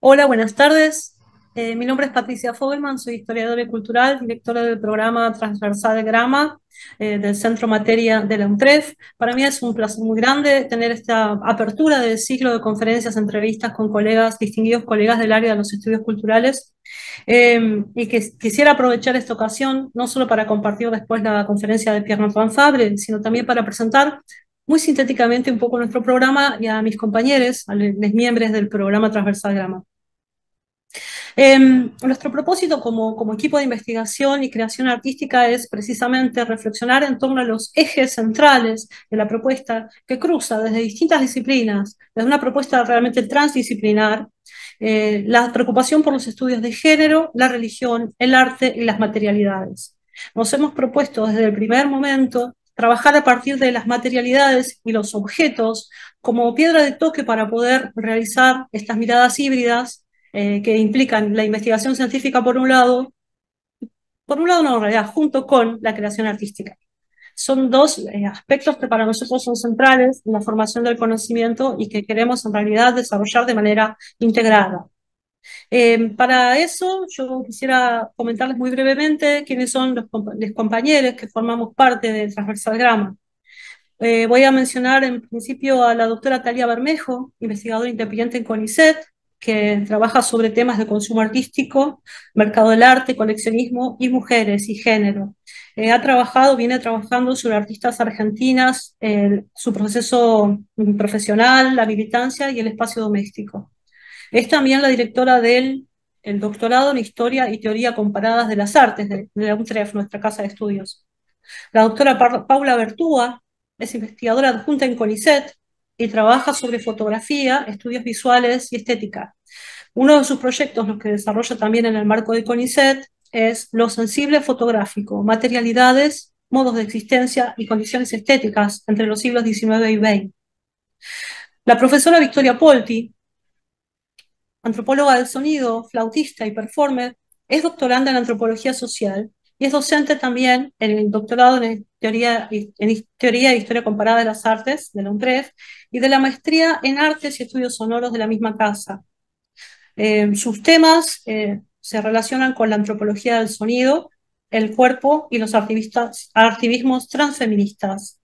Hola, buenas tardes. Eh, mi nombre es Patricia Fogelman, soy historiadora cultural, directora del programa Transversal Grama eh, del Centro Materia de la UNTREF. Para mí es un placer muy grande tener esta apertura del ciclo de conferencias, entrevistas con colegas, distinguidos colegas del área de los estudios culturales. Em, y que quisiera aprovechar esta ocasión no solo para compartir después la conferencia de Pierre Antoine Fabre, sino también para presentar muy sintéticamente un poco nuestro programa y a mis compañeros, a los miembros del programa Transversal Grama. Eh, em, nuestro propósito como, como, equipo de investigación y creación artística es precisamente reflexionar en torno a los ejes centrales de la propuesta que cruza desde distintas disciplinas, desde una propuesta realmente transdisciplinar, eh, la preocupación por los estudios de género, la religión, el arte y las materialidades. Nos hemos propuesto desde el primer momento trabajar a partir de las materialidades y los objetos como piedra de toque para poder realizar estas miradas híbridas eh, que implican la investigación científica por un lado, por un lado en realidad, junto con la creación artística. Son dos eh, aspectos que para nosotros son centrales en la formación del conocimiento y que queremos en realidad desarrollar de manera integrada. Em, para eso, yo quisiera comentarles muy brevemente quiénes son los, compañeros que formamos parte de Transversal Grama. Eh, voy a mencionar en principio a la doctora Talia Bermejo, investigadora independiente en CONICET, que trabaja sobre temas de consumo artístico, mercado del arte, coleccionismo y mujeres y género. Eh, ha trabajado, viene trabajando sobre artistas argentinas, su proceso profesional, la militancia y el espacio doméstico. Es también la directora del el doctorado en Historia y Teoría Comparadas de las Artes de, la nuestra casa de estudios. La doctora Paula Bertúa es investigadora adjunta en CONICET y trabaja sobre fotografía, estudios visuales y estética. Uno de sus proyectos, los que desarrolla también en el marco de CONICET, es lo sensible fotográfico, materialidades, modos de existencia y condiciones estéticas entre los siglos XIX y XX. La profesora Victoria Polti antropóloga del sonido, flautista y performer, es doctoranda en antropología social y es docente también en el doctorado en teoría, en teoría e historia comparada de las artes de la UNTREF y de la maestría en artes y estudios sonoros de la misma casa. Eh, sus temas eh, se relacionan con la antropología del sonido, el cuerpo y los activistas, activismos transfeministas.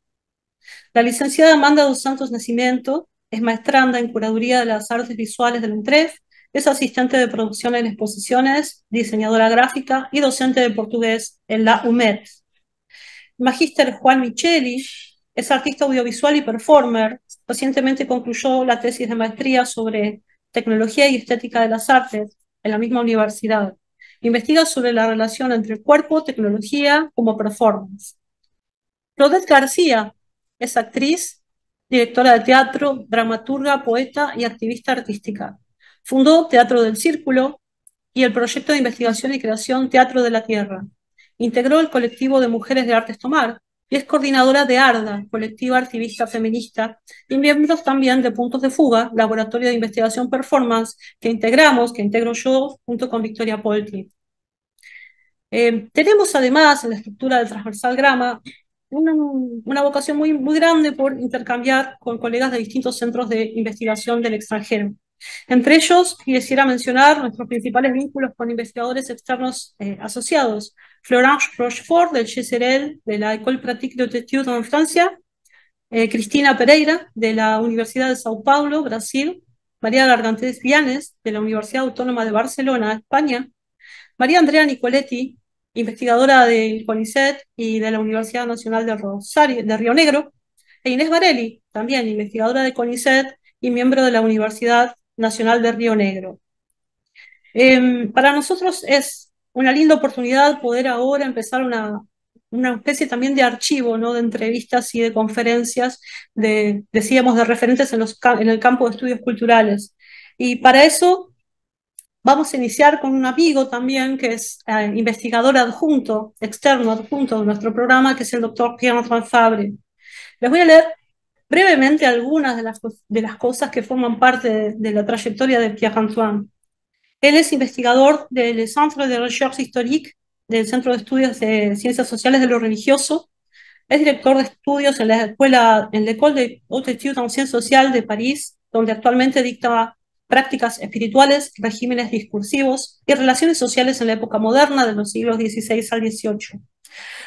La licenciada Amanda dos Santos Nacimiento es maestranda en curaduría de las artes visuales de la UNTREF es asistente de producción en exposiciones, diseñadora gráfica y docente de portugués en la UMED. Magíster Juan Micheli es artista audiovisual y performer. Recientemente concluyó la tesis de maestría sobre tecnología y estética de las artes en la misma universidad. Investiga sobre la relación entre cuerpo, tecnología como performance. Claudette García es actriz, directora de teatro, dramaturga, poeta y activista artística. Fundó Teatro del Círculo y el proyecto de investigación y creación Teatro de la Tierra. Integró el colectivo de mujeres de Artes Tomar y es coordinadora de ARDA, colectiva activista feminista, y miembros también de Puntos de Fuga, laboratorio de investigación performance que integramos, que integro yo junto con Victoria Polti. Eh, tenemos además en la estructura del transversal grama una, una, vocación muy, muy grande por intercambiar con colegas de distintos centros de investigación del extranjero. Entre ellos, quisiera mencionar nuestros principales vínculos con investigadores externos eh, asociados. Florence Rochefort, del GSRL, e de la École Pratique de en Francia, eh, Cristina Pereira, de la Universidad de Sao Paulo, Brasil, María Gargantes Vianes, de la Universidad Autónoma de Barcelona, España, María Andrea Nicoletti, investigadora del CONICET y de la Universidad Nacional de Rosario, de Río Negro, e Inés Varelli, también investigadora de CONICET y miembro de la Universidad Nacional de Río Negro. Em, para nosotros es una linda oportunidad poder ahora empezar una, una especie también de archivo, ¿no? de entrevistas y de conferencias, de, decíamos, de referentes en, los, en el campo de estudios culturales. Y para eso vamos a iniciar con un amigo también que es eh, investigador adjunto, externo adjunto de nuestro programa, que es el doctor Pierre-Antoine Fabre. Les voy a leer brevemente algunas de las, de las cosas que forman parte de, la trayectoria de Pierre Antoine. Él es investigador del Centre de Recherche Historique del Centro de Estudios de Ciencias Sociales de lo Religioso. Es director de estudios en la escuela, en l'École de Haute en Ciencias Sociales de París, donde actualmente dicta prácticas espirituales, regímenes discursivos y relaciones sociales en la época moderna de los siglos XVI al XVIII.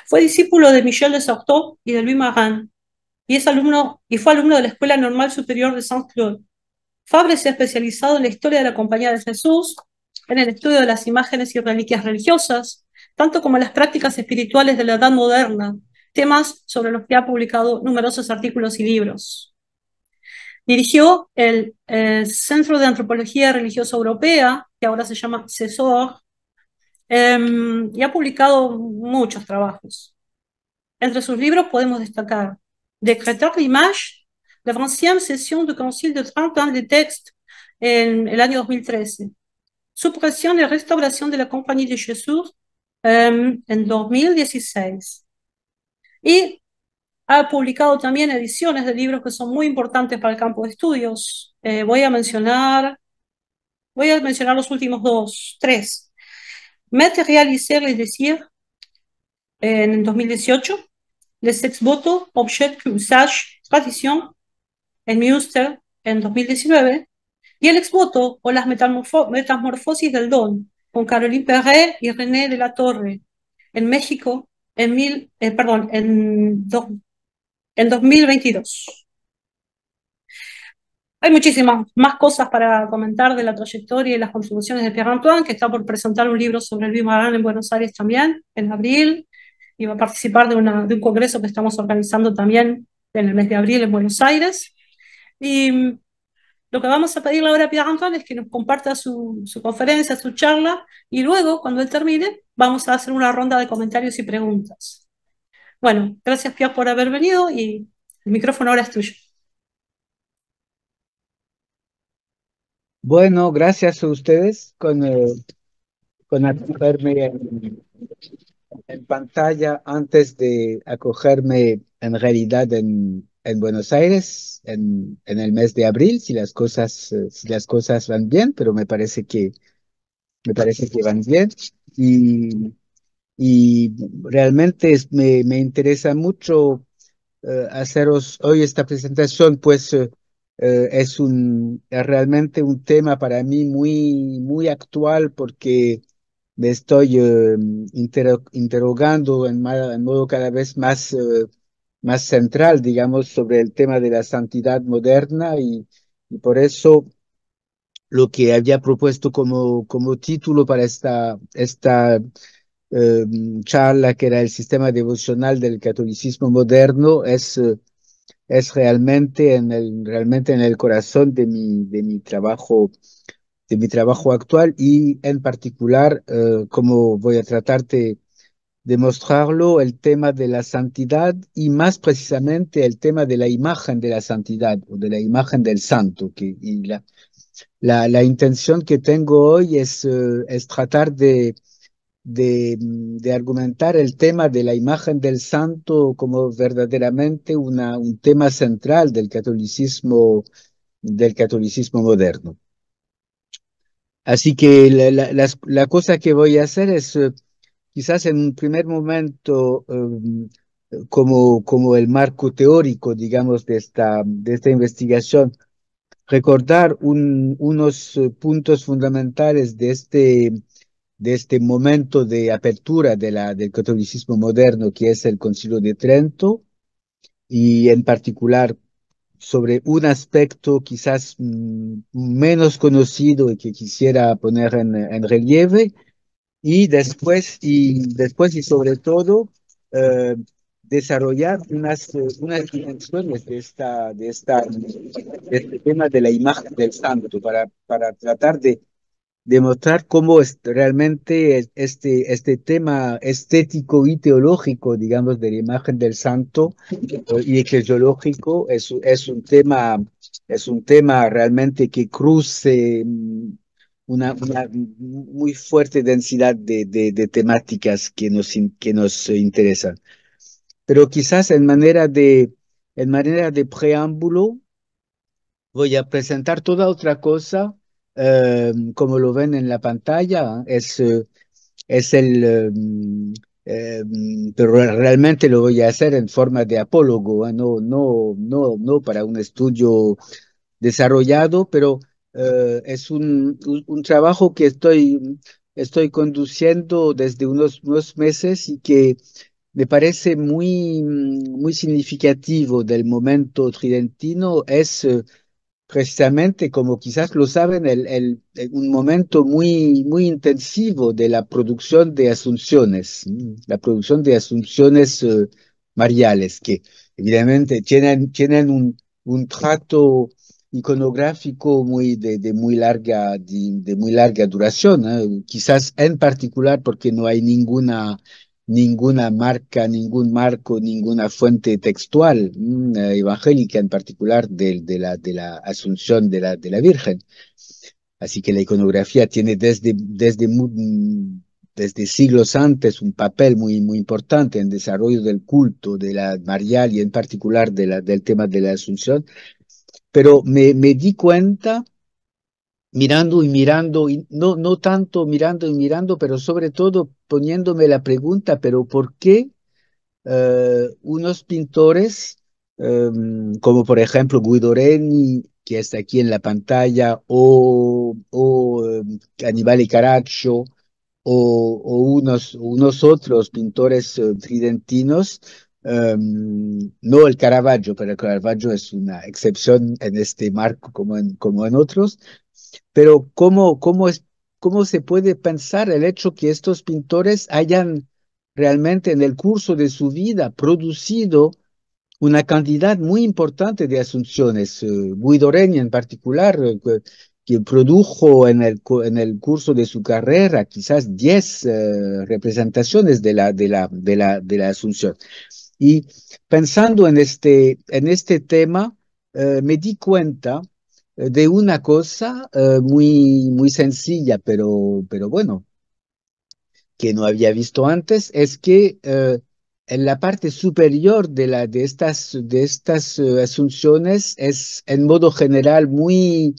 Fue discípulo de Michel de Sautot y de Louis Marin, y, es alumno, y fue alumno de la Escuela Normal Superior de Saint-Claude. Fabre se ha especializado en la historia de la Compañía de Jesús, en el estudio de las imágenes y reliquias religiosas, tanto como en las prácticas espirituales de la Edad Moderna, temas sobre los que ha publicado numerosos artículos y libros. Dirigió el, eh, Centro de Antropología Religiosa Europea, que ahora se llama CESOR, em, y ha publicado muchos trabajos. Entre sus libros podemos destacar imagen l'image la 20 sesión del Concilio de 30 en el texto en el año 2013. Supresión y restauración de la Compañía de Jesús en 2016. Y ha publicado también ediciones de libros que son muy importantes para el campo de estudios. Eh, voy a mencionar, voy a mencionar los últimos dos, tres. Materializar, les désir en 2018, les exvoto Object Usage Tradition en Münster, en 2019 y el exvoto o las metamorfosis del don con Caroline Perret y René de la Torre en México en, mil, eh, perdón, en, en 2022. Hay muchísimas más cosas para comentar de la trayectoria y las contribuciones de Pierre Antoine, que está por presentar un libro sobre el Bimarán en Buenos Aires también, en abril y va a participar de, una, de un congreso que estamos organizando también en el mes de abril en Buenos Aires. Y mm, lo que vamos a pedirle ahora a Pierre Antoine es que nos comparta su, conferencia, su charla, y luego, cuando él termine, vamos a hacer una ronda de comentarios y preguntas. Bueno, gracias Pierre por haber venido y el micrófono ahora es tuyo. Bueno, gracias a ustedes con, eh, con en pantalla antes de acogerme en realidad en, en Buenos Aires en, en, el mes de abril, si las cosas, eh, si las cosas van bien, pero me parece que me parece que van bien. Y, y realmente me, me, interesa mucho eh, haceros hoy esta presentación, pues eh, es un es realmente un tema para mí muy, muy actual porque me estoy em, interrogando en, modo cada vez más, eh, más central, digamos, sobre el tema de la santidad moderna y, por eso lo que había propuesto como, como título para esta, esta em, charla, que era el sistema devocional del catolicismo moderno, es, es realmente, en el, realmente en el corazón de mi, de mi trabajo de mi trabajo actual y en particular eh, como voy a tratar de, mostrarlo el tema de la santidad y más precisamente el tema de la imagen de la santidad o de la imagen del santo. Que, y la, la, intención que tengo hoy es, eh, es tratar de, de, de, argumentar el tema de la imagen del santo como verdaderamente una, un tema central del catolicismo, del catolicismo moderno. Así que la, cosa que voy a hacer es eh, quizás en un primer momento em, como, como el marco teórico, digamos, de esta, de esta investigación, recordar unos eh, puntos fundamentales de este, de este momento de apertura del catolicismo moderno, que es el Concilio de Trento, y en particular sobre un aspecto quizás mm, menos conocido y que quisiera poner en, relieve. Y después, y después y sobre todo, eh, desarrollar unas, eh, unas dimensiones de, esta, de, esta, este tema de la imagen del santo para, para tratar de demostrar cómo realmente este, este tema estético y teológico, digamos, de la imagen del santo y eclesiológico es, es, un, tema, es un tema realmente que cruce mm, una, una muy fuerte densidad de, de, de, temáticas que nos, que nos interesan. Pero quizás en manera de, en manera de preámbulo voy a presentar toda otra cosa Em, como lo ven en la pantalla, es, eh, es el... Em, em, pero realmente lo voy a hacer en forma de apólogo, ¿eh? no, no, no, no para un estudio desarrollado, pero eh, es un, un, trabajo que estoy, estoy conduciendo desde unos, unos meses y que me parece muy, muy significativo del momento tridentino, es precisamente como quizás lo saben, el, un momento muy, muy intensivo de la producción de asunciones, la producción de asunciones eh, mariales, que evidentemente tienen, tienen un, un trato iconográfico muy de, muy larga de, muy larga duración ¿eh? quizás en particular porque no hay ninguna ninguna marca, ningún marco, ninguna fuente textual mm, eh, evangélica en particular de, la, de la Asunción de la, de la Virgen. Así que la iconografía tiene desde, desde, mm, desde siglos antes un papel muy, muy importante en desarrollo del culto de la marial y en particular del tema de la Asunción. Pero me, me di cuenta mirando y mirando, no, no tanto mirando y mirando, pero sobre todo poniéndome la pregunta, pero ¿por qué eh, unos pintores, em, como por ejemplo Guido Reni, que está aquí en la pantalla, o, o em, Caraccio, o, unos, unos otros pintores eh, tridentinos, em, no el Caravaggio, pero el Caravaggio es una excepción en este marco como en, como en otros, pero ¿cómo, es, ¿cómo se puede pensar el hecho que estos pintores hayan realmente en el curso de su vida producido una cantidad muy importante de asunciones? Eh, en particular, eh, que produjo en el, en el curso de su carrera quizás 10 eh, representaciones de la, de, la, asunción. Y pensando en este, en este tema, eh, me di cuenta de una cosa eh, muy, muy sencilla, pero, pero bueno, que no había visto antes, es que eh, en la parte superior de, la, de estas, de estas eh, asunciones es en modo general muy,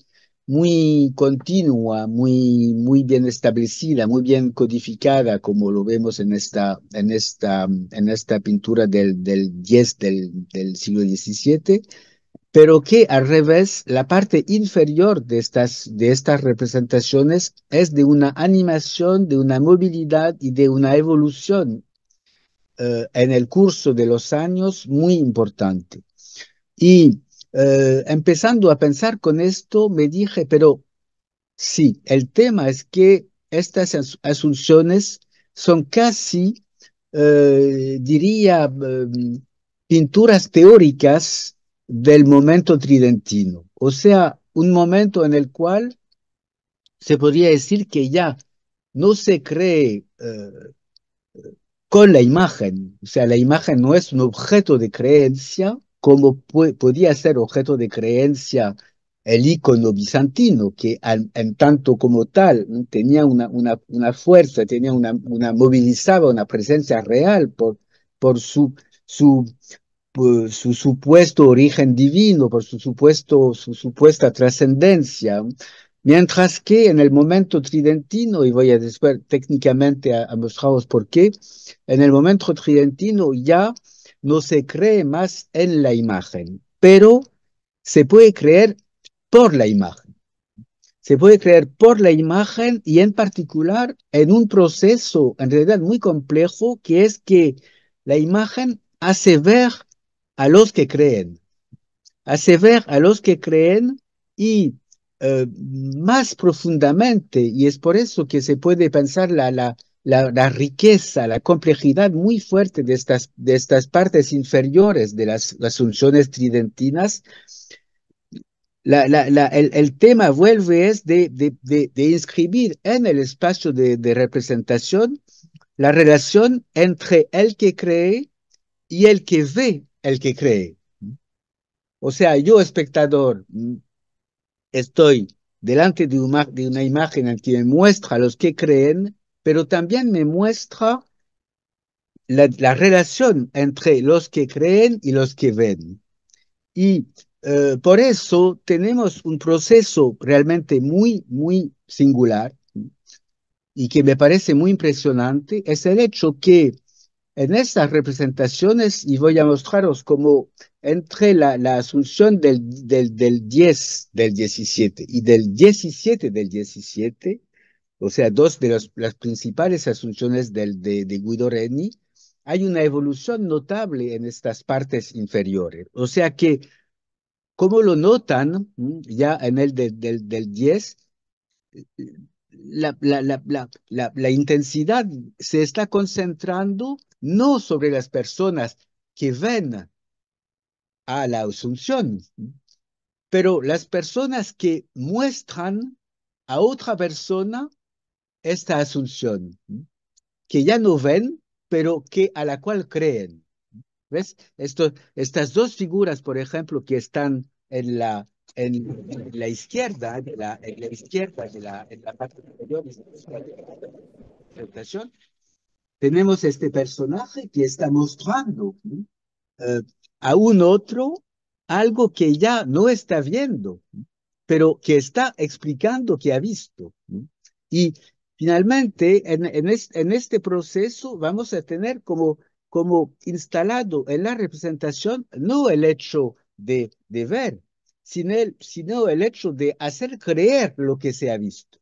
muy continua, muy, muy bien establecida, muy bien codificada, como lo vemos en esta, en esta, en esta pintura del, del 10 del, del siglo XVII pero que al revés, la parte inferior de estas, de estas representaciones es de una animación, de una movilidad y de una evolución eh, en el curso de los años muy importante. Y eh, empezando a pensar con esto, me dije, pero sí, el tema es que estas asunciones son casi, eh, diría, pinturas teóricas del momento tridentino, o sea, un momento en el cual se podría decir que ya no se cree eh, con la imagen, o sea, la imagen no es un objeto de creencia como podía ser objeto de creencia el icono bizantino, que en tanto como tal tenía una, una, una fuerza, tenía una, una, movilizaba una presencia real por, por su, su, pues, su supuesto origen divino, por su supuesto, su supuesta trascendencia, mientras que en el momento tridentino, y voy a después técnicamente a, mostraros por qué, en el momento tridentino ya no se cree más en la imagen, pero se puede creer por la imagen. Se puede creer por la imagen y en particular en un proceso en realidad muy complejo que es que la imagen hace ver a los que creen, a asever a los que creen y eh, más profundamente, y es por eso que se puede pensar la, la, la, riqueza, la complejidad muy fuerte de estas, de estas partes inferiores de las, las tridentinas, la, la, la, el, tema vuelve es de, de inscribir en el espacio de, representación la relación entre el que cree y el que ve el que cree. O sea, yo espectador estoy delante de una, imagen que me muestra a los que creen, pero también me muestra la, relación entre los que creen y los que ven. Y eh, por eso tenemos un proceso realmente muy, muy singular y que me parece muy impresionante, es el hecho que en estas representaciones y voy a mostraros cómo entre la, la asunción del, del, del, 10 del 17 y del 17 del 17, o sea, dos de las principales asunciones del, de, Guido Reni, hay una evolución notable en estas partes inferiores. O sea que, como lo notan mm, ya en el del, del 10, la, la, la, la intensidad se está concentrando no sobre las personas que ven a la asunción, pero las personas que muestran a otra persona esta asunción, que ya no ven, pero que a la cual creen. ¿Ves? Esto, estas dos figuras, por ejemplo, que están en la, en, la izquierda, en la, izquierda, en la, en la parte superior de la presentación, tenemos este personaje que está mostrando eh, a un otro algo que ya no está viendo, pero que está explicando que ha visto. Y finalmente, en, en, este proceso vamos a tener como, como instalado en la representación no el hecho de, de ver, sino sino el hecho de hacer creer lo que se ha visto.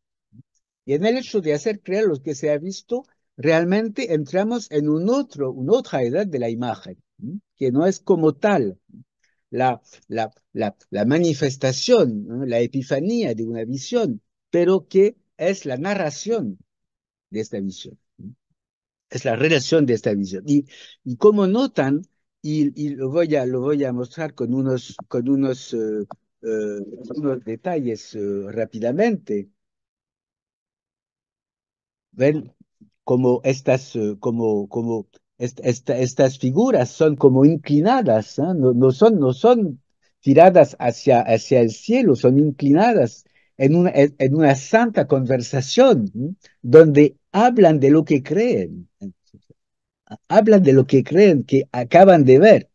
Y en el hecho de hacer creer lo que se ha visto, realmente entramos en un otro, una otra edad de la imagen, que no es como tal la, la, la, manifestación, la epifanía de una visión, pero que es la narración de esta visión, es la relación de esta visión. Y, y como notan, y, lo, voy a, lo voy a mostrar con unos, con unos, eh, eh, unos detalles eh, rápidamente. Ven, como estas, eh, como, como estas figuras son como inclinadas, ¿eh? no, son, no son tiradas hacia, hacia el cielo, son inclinadas en una, en una santa conversación donde hablan de lo que creen, hablan de lo que creen que acaban de ver.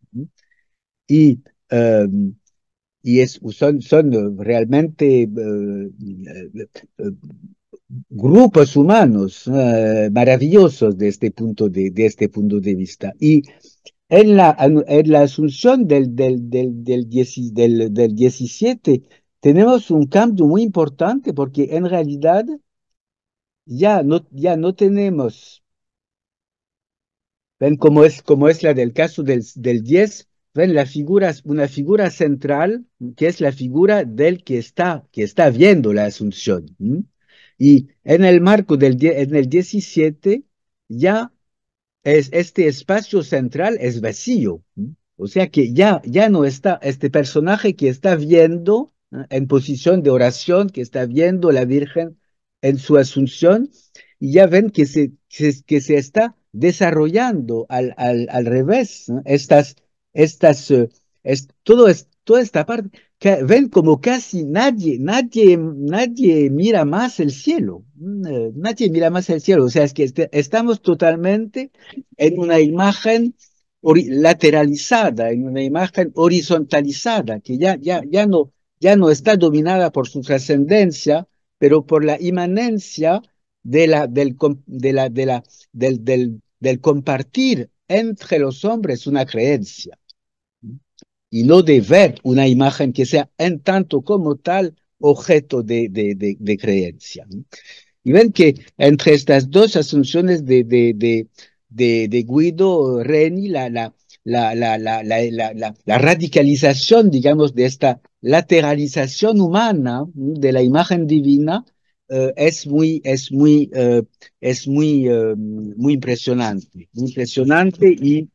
Y em, y son, son realmente eh, grupos humanos eh, maravillosos de este, punto de, de, este punto de vista. Y en la, en la asunción del, del, del, del, 17 tenemos un cambio muy importante porque en realidad ya no, ya no tenemos, ven como es, como es la del caso del, del 10, ven la figura, una figura central que es la figura del que está, que está viendo la asunción. Y en el marco del en el 17 ya este espacio central es vacío. O sea que ya, ya no está este personaje que está viendo en posición de oración, que está viendo la Virgen en su asunción, y ya ven que se, que se está desarrollando al, al, revés estas, estas, eh, es, toda esta parte ven como casi nadie, nadie, nadie mira más el cielo, mm, eh, nadie mira más el cielo, o sea, es que este, estamos totalmente en una imagen lateralizada, en una imagen horizontalizada, que ya, ya, ya, no, ya no está dominada por su trascendencia, pero por la inmanencia de la, del, del compartir entre los hombres una creencia y no de ver una imagen que sea en tanto como tal objeto de, de, creencia. Y ven que entre estas dos asunciones de, Guido Reni, la, la, la, la, radicalización, digamos, de esta lateralización humana de la imagen divina, eh, es muy, es muy, eh, es muy, eh, muy impresionante, impresionante y,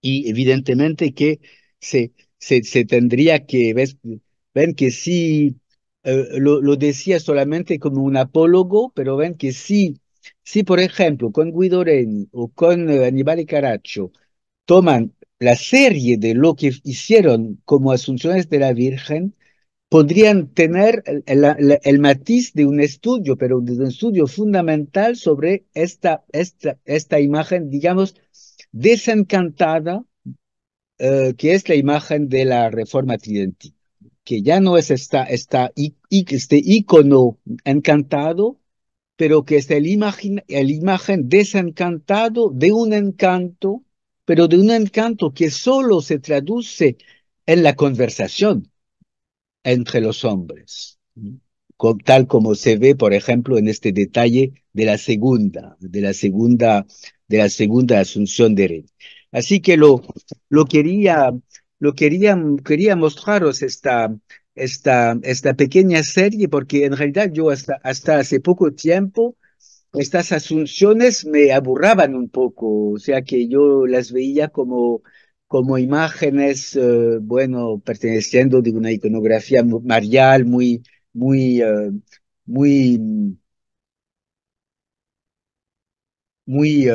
y evidentemente que se, se, tendría que, ven que si eh, lo, decía solamente como un apólogo, pero ven que sí, si por ejemplo con Guido Reni o con eh, Aníbal y Caraccio toman la serie de lo que hicieron como Asunciones de la Virgen, podrían tener el, matiz de un estudio, pero de un estudio fundamental sobre esta, esta, esta imagen, digamos, desencantada eh, que es la imagen de la reforma tridentina, que ya no es esta, este icono encantado, pero que es el imagen, el imagen desencantado de un encanto, pero de un encanto que solo se traduce en la conversación entre los hombres, tal como se ve, por ejemplo, en este detalle de la segunda, de la segunda, de la segunda asunción de Así que lo, lo quería, lo quería, quería mostraros esta, esta, esta pequeña serie, porque en realidad yo hasta, hasta hace poco tiempo estas asunciones me aburraban un poco, o sea que yo las veía como, como imágenes, eh, bueno, perteneciendo de una iconografía marial muy, muy, eh, muy eh, muy,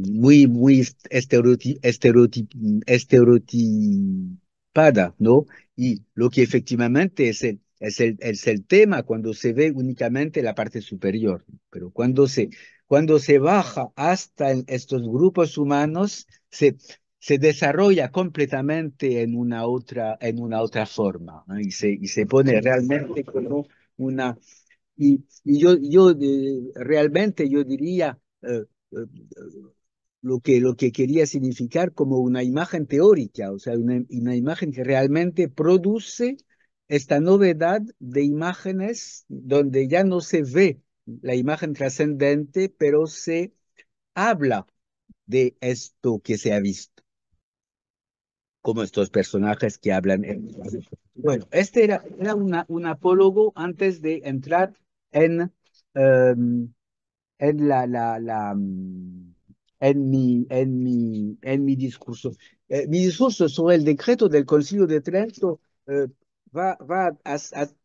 muy, muy estereotip, estereotip, estereotipada, ¿no? Y lo que efectivamente es el, es, el, es el tema cuando se ve únicamente la parte superior, pero cuando se, cuando se baja hasta estos grupos humanos, se, se desarrolla completamente en una otra, en una otra forma ¿no? y, se, y se pone realmente como una... Y, y yo, yo eh, realmente yo diría eh, eh, lo, que, lo que quería significar como una imagen teórica, o sea, una, imagen que realmente produce esta novedad de imágenes donde ya no se ve la imagen trascendente, pero se habla de esto que se ha visto, como estos personajes que hablan. Bueno, este era, era una, un apólogo antes de entrar en, em, en la, la, la mm, en mi, en mi, en mi discurso. Eh, mi discurso sobre el decreto del Concilio de Trento eh, va, va a,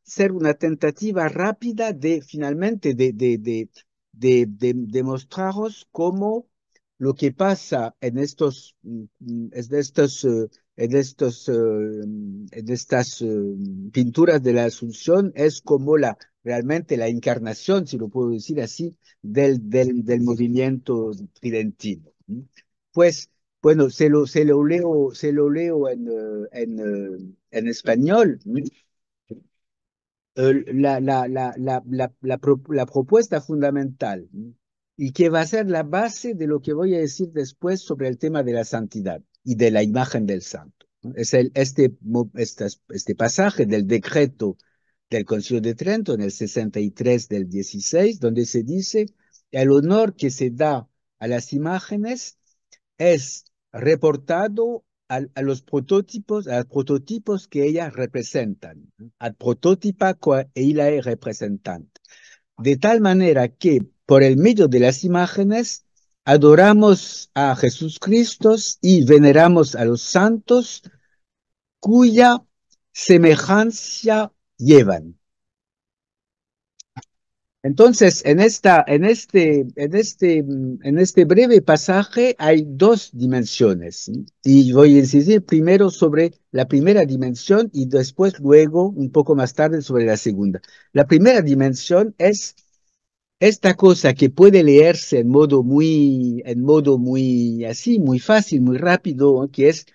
ser una tentativa rápida de finalmente de, de, de, de, cómo lo que pasa en estos, mm, mm, en estos eh, en, estos, eh, estas eh, pinturas de la Asunción es como la realmente la encarnación, si lo puedo decir así, del, del, del movimiento tridentino. Pues, bueno, se lo, se lo leo, se lo leo en, eh, en, en español. La, la, la, la, propuesta fundamental y que va a ser la base de lo que voy a decir después sobre el tema de la santidad y de la imagen del santo. Es el, este, este, pasaje del decreto del Concilio de Trento en el 63 del 16, donde se dice, el honor que se da a las imágenes es reportado a, los prototipos, a los prototipos que ellas representan, al prototipo que ella es representante. De tal manera que por el medio de las imágenes adoramos a Jesús Cristo y veneramos a los santos cuya semejanza llevan. Entonces, en, esta, en, este, en, este, en este breve pasaje hay dos dimensiones y voy a incidir primero sobre la primera dimensión y después luego, un poco más tarde, sobre la segunda. La primera dimensión es esta cosa que puede leerse en modo muy, en modo muy así, muy fácil, muy rápido, que es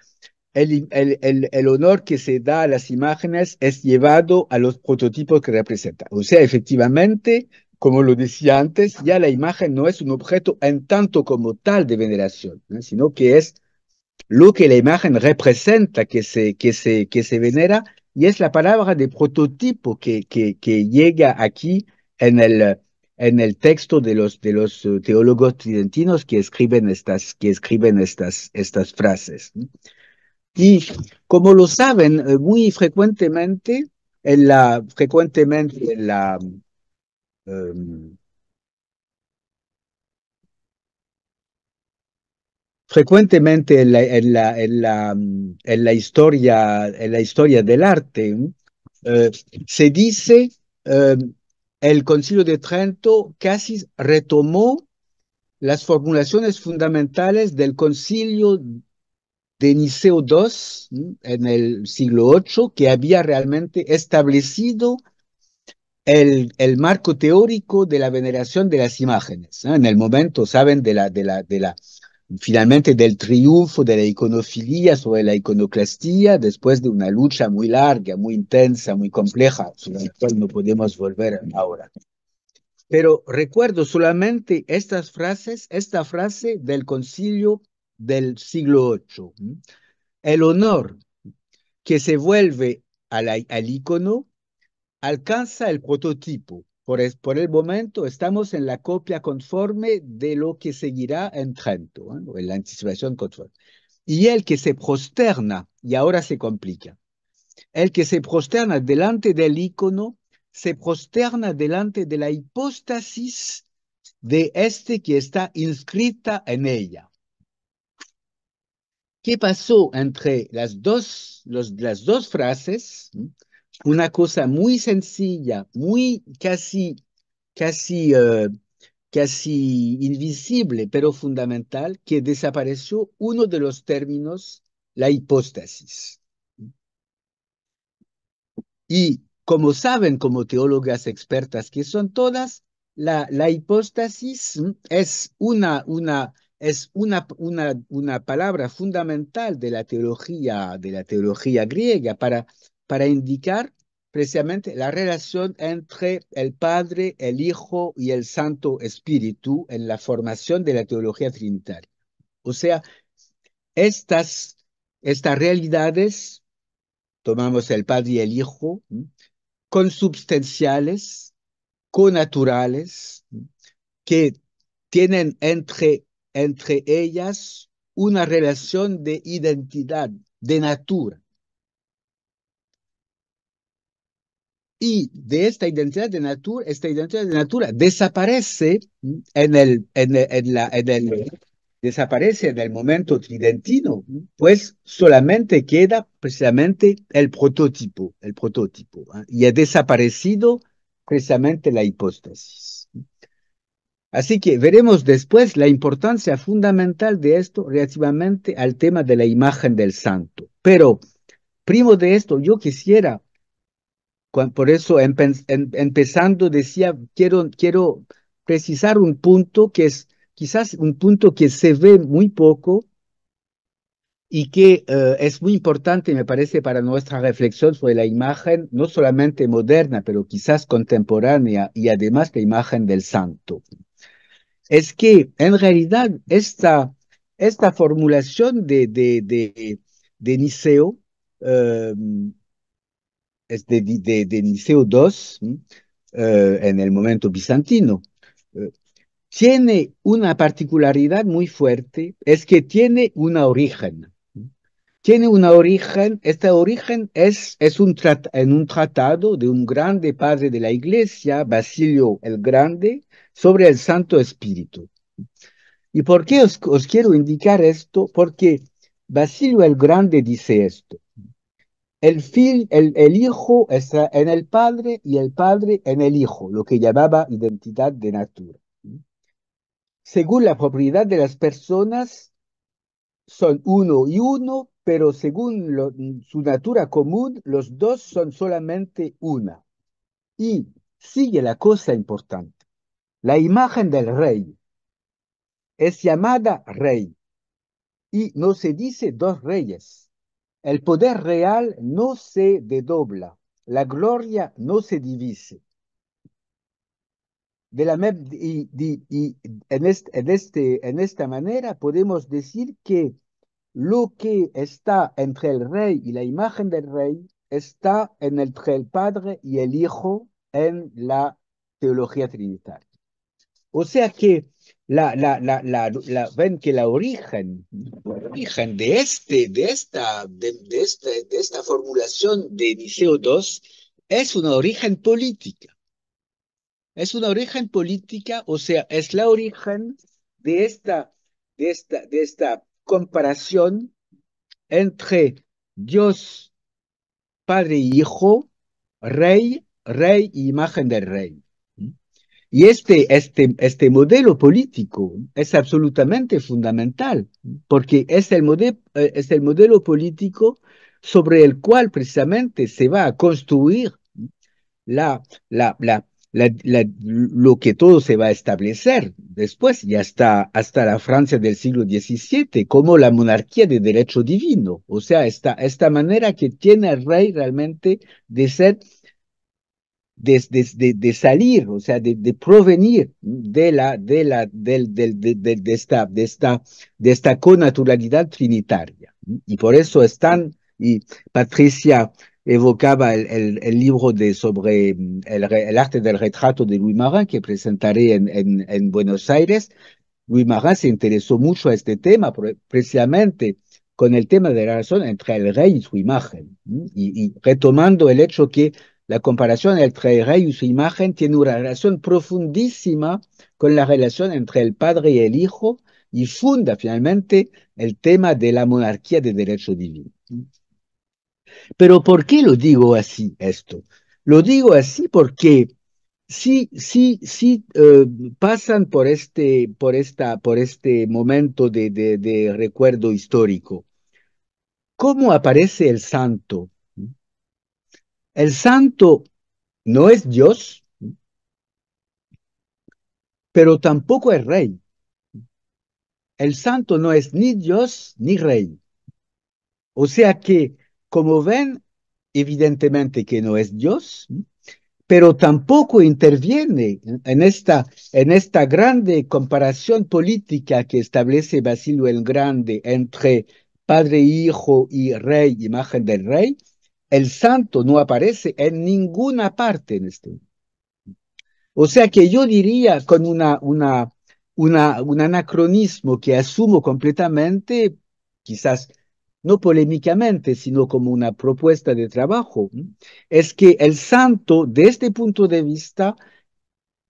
el, el, honor que se da a las imágenes es llevado a los prototipos que representan. O sea, efectivamente, como lo decía antes, ya la imagen no es un objeto en tanto como tal de veneración, sino que es lo que la imagen representa que se, que se, que se venera y es la palabra de prototipo que, que, que llega aquí en el en el texto de los, de los eh, teólogos tridentinos que escriben estas, que escriben estas, estas frases. Y como lo saben, eh, muy frecuentemente, en la, frecuentemente en la, em, frecuentemente en la, en la, en la, em, en la, historia, en la historia del arte, eh, se dice eh, el Concilio de Trento casi retomó las formulaciones fundamentales del Concilio de Niceo II en el siglo VIII, que había realmente establecido el, el marco teórico de la veneración de las imágenes. En el momento, saben, de la, de la, de la finalmente del triunfo de la iconofilia sobre la iconoclastía después de una lucha muy larga, muy intensa, muy compleja, sobre la cual no podemos volver ahora. Pero recuerdo solamente estas frases, esta frase del concilio del siglo VIII. El honor que se vuelve al icono alcanza el prototipo por, el momento estamos en la copia conforme de lo que seguirá en Trento, en la anticipación conforme. Y el que se prosterna, y ahora se complica, el que se prosterna delante del icono, se prosterna delante de la hipóstasis de este que está inscrita en ella. ¿Qué pasó entre las dos, los, las dos frases? una cosa muy sencilla, muy casi, casi, eh, casi invisible, pero fundamental, que desapareció uno de los términos, la hipóstasis. Y como saben, como teólogas expertas que son todas, la, la hipóstasis es una, una, es una, una, una palabra fundamental de la teología, de la teología griega para para indicar precisamente la relación entre el Padre, el Hijo y el Santo Espíritu en la formación de la teología trinitaria. O sea, estas, estas realidades, tomamos el Padre y el Hijo, consubstanciales, conaturales, que tienen entre, entre ellas una relación de identidad, de natura. y de esta identidad de natura, esta identidad de natura desaparece en el, en la, el, desaparece en el momento tridentino, pues solamente queda precisamente el prototipo, el prototipo, ¿ah? y ha desaparecido precisamente la hipóstasis. Así que veremos después la importancia fundamental de esto relativamente al tema de la imagen del santo. Pero, primo de esto, yo quisiera por eso, empezando, decía, quiero, quiero precisar un punto que es quizás un punto que se ve muy poco y que eh, es muy importante, me parece, para nuestra reflexión sobre la imagen, no solamente moderna, pero quizás contemporánea y además la imagen del santo. Es que en realidad esta, esta formulación de, de, de, de Niceo, eh, de, Niceo II eh, en el momento bizantino. Eh, tiene una particularidad muy fuerte, es que tiene un origen. Tiene un origen, este origen es, es un en un tratado de un grande padre de la iglesia, Basilio el Grande, sobre el Santo Espíritu. ¿Y por qué os quiero indicar esto? Porque Basilio el Grande dice esto el, el, hijo está en el padre y el padre en el hijo, lo que llamaba identidad de natura. Según la propiedad de las personas, son uno y uno, pero según su natura común, los dos son solamente una. Y sigue la cosa importante. La imagen del rey es llamada rey y no se dice dos reyes el poder real no se dedobla, la gloria no se divise. De la y, este, en, esta manera podemos decir que lo que está entre el rey y la imagen del rey está entre el Padre y el Hijo en la teología trinitaria. O sea que la, la, la, la, ven que la origen, origen de, este, de, esta, de, de, esta, de esta formulación de Niceo II es una origen política. Es una origen política, o sea, es la origen de esta, de esta, de esta comparación entre Dios, Padre y Hijo, Rey, Rey y imagen del Rey. Y este, este, este modelo político es absolutamente fundamental, porque es el, eh, es el modelo político sobre el cual precisamente se va a construir la, la, la, lo que todo se va a establecer después y hasta, hasta la Francia del siglo XVII como la monarquía de derecho divino, o sea, esta, esta manera que tiene el rey realmente de ser de, salir, o sea, de, de provenir de la, de la, del, del, de esta, de esta, de esta connaturalidad trinitaria. Y por eso están, y Patricia evocaba el, el, libro de sobre el, arte del retrato de Louis Marin que presentaré en, en, en Buenos Aires. Louis Marin se interesó mucho a este tema, precisamente con el tema de la razón entre el rey y su imagen, y retomando el hecho que la comparación entre el rey y su imagen tiene una relación profundísima con la relación entre el padre y el hijo y funda finalmente el tema de la monarquía de derecho divino. Pero ¿por qué lo digo así esto? Lo digo así porque si, si, si pasan por este, por esta, por este momento de recuerdo histórico, ¿cómo aparece el santo? El santo no es Dios, pero tampoco es rey. El santo no es ni Dios ni rey. O sea que, como ven, evidentemente que no es Dios, pero tampoco interviene en esta, en esta grande comparación política que establece Basilio el Grande entre padre, hijo y rey, imagen del rey, el santo no aparece en ninguna parte en este. O sea que yo diría con un anacronismo que asumo completamente, quizás no polémicamente, sino como una propuesta de trabajo, es que el santo, de este punto de vista,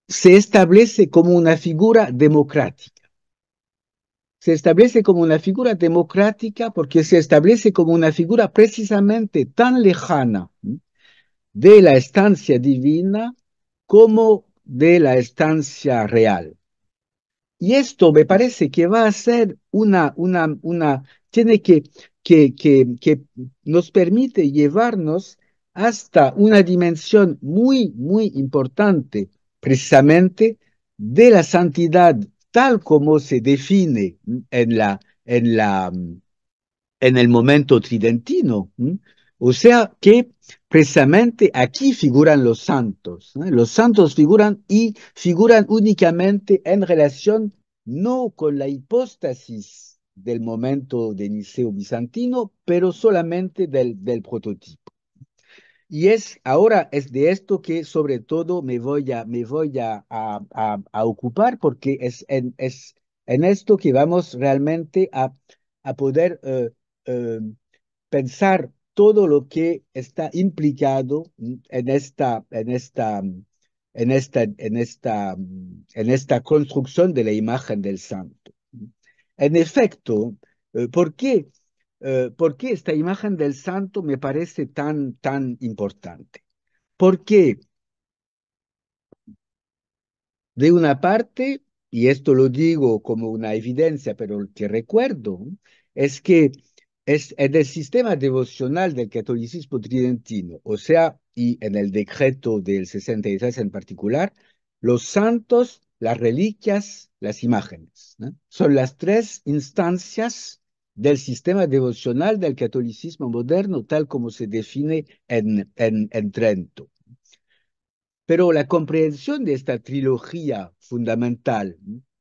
se establece como una figura democrática se establece como una figura democrática porque se establece como una figura precisamente tan lejana de la estancia divina como de la estancia real. Y esto me parece que va a ser una, una, una, tiene que, que, que, que nos permite llevarnos hasta una dimensión muy, muy importante, precisamente, de la santidad tal como se define en, la, en, la, mm, en el momento tridentino. O sea que precisamente aquí figuran los santos. Los santos figuran y figuran únicamente en relación no con la hipóstasis del momento de Niceo bizantino, pero solamente del, del prototipo. Y es ahora es de esto que sobre todo me voy a, me voy a, ocupar porque es en, es en esto que vamos realmente a, poder eh, eh, pensar todo lo que está implicado en esta, en esta, en esta, en esta, en esta construcción de la imagen del santo. En efecto, eh, ¿por qué eh, ¿por qué esta imagen del santo me parece tan, tan importante? Porque, de una parte, y esto lo digo como una evidencia, pero que recuerdo, es que es en el sistema devocional del catolicismo tridentino, o sea, y en el decreto del 66 en particular, los santos, las reliquias, las imágenes. Son las tres instancias del sistema devocional del catolicismo moderno tal como se define en, en, Trento. Pero la comprensión de esta trilogía fundamental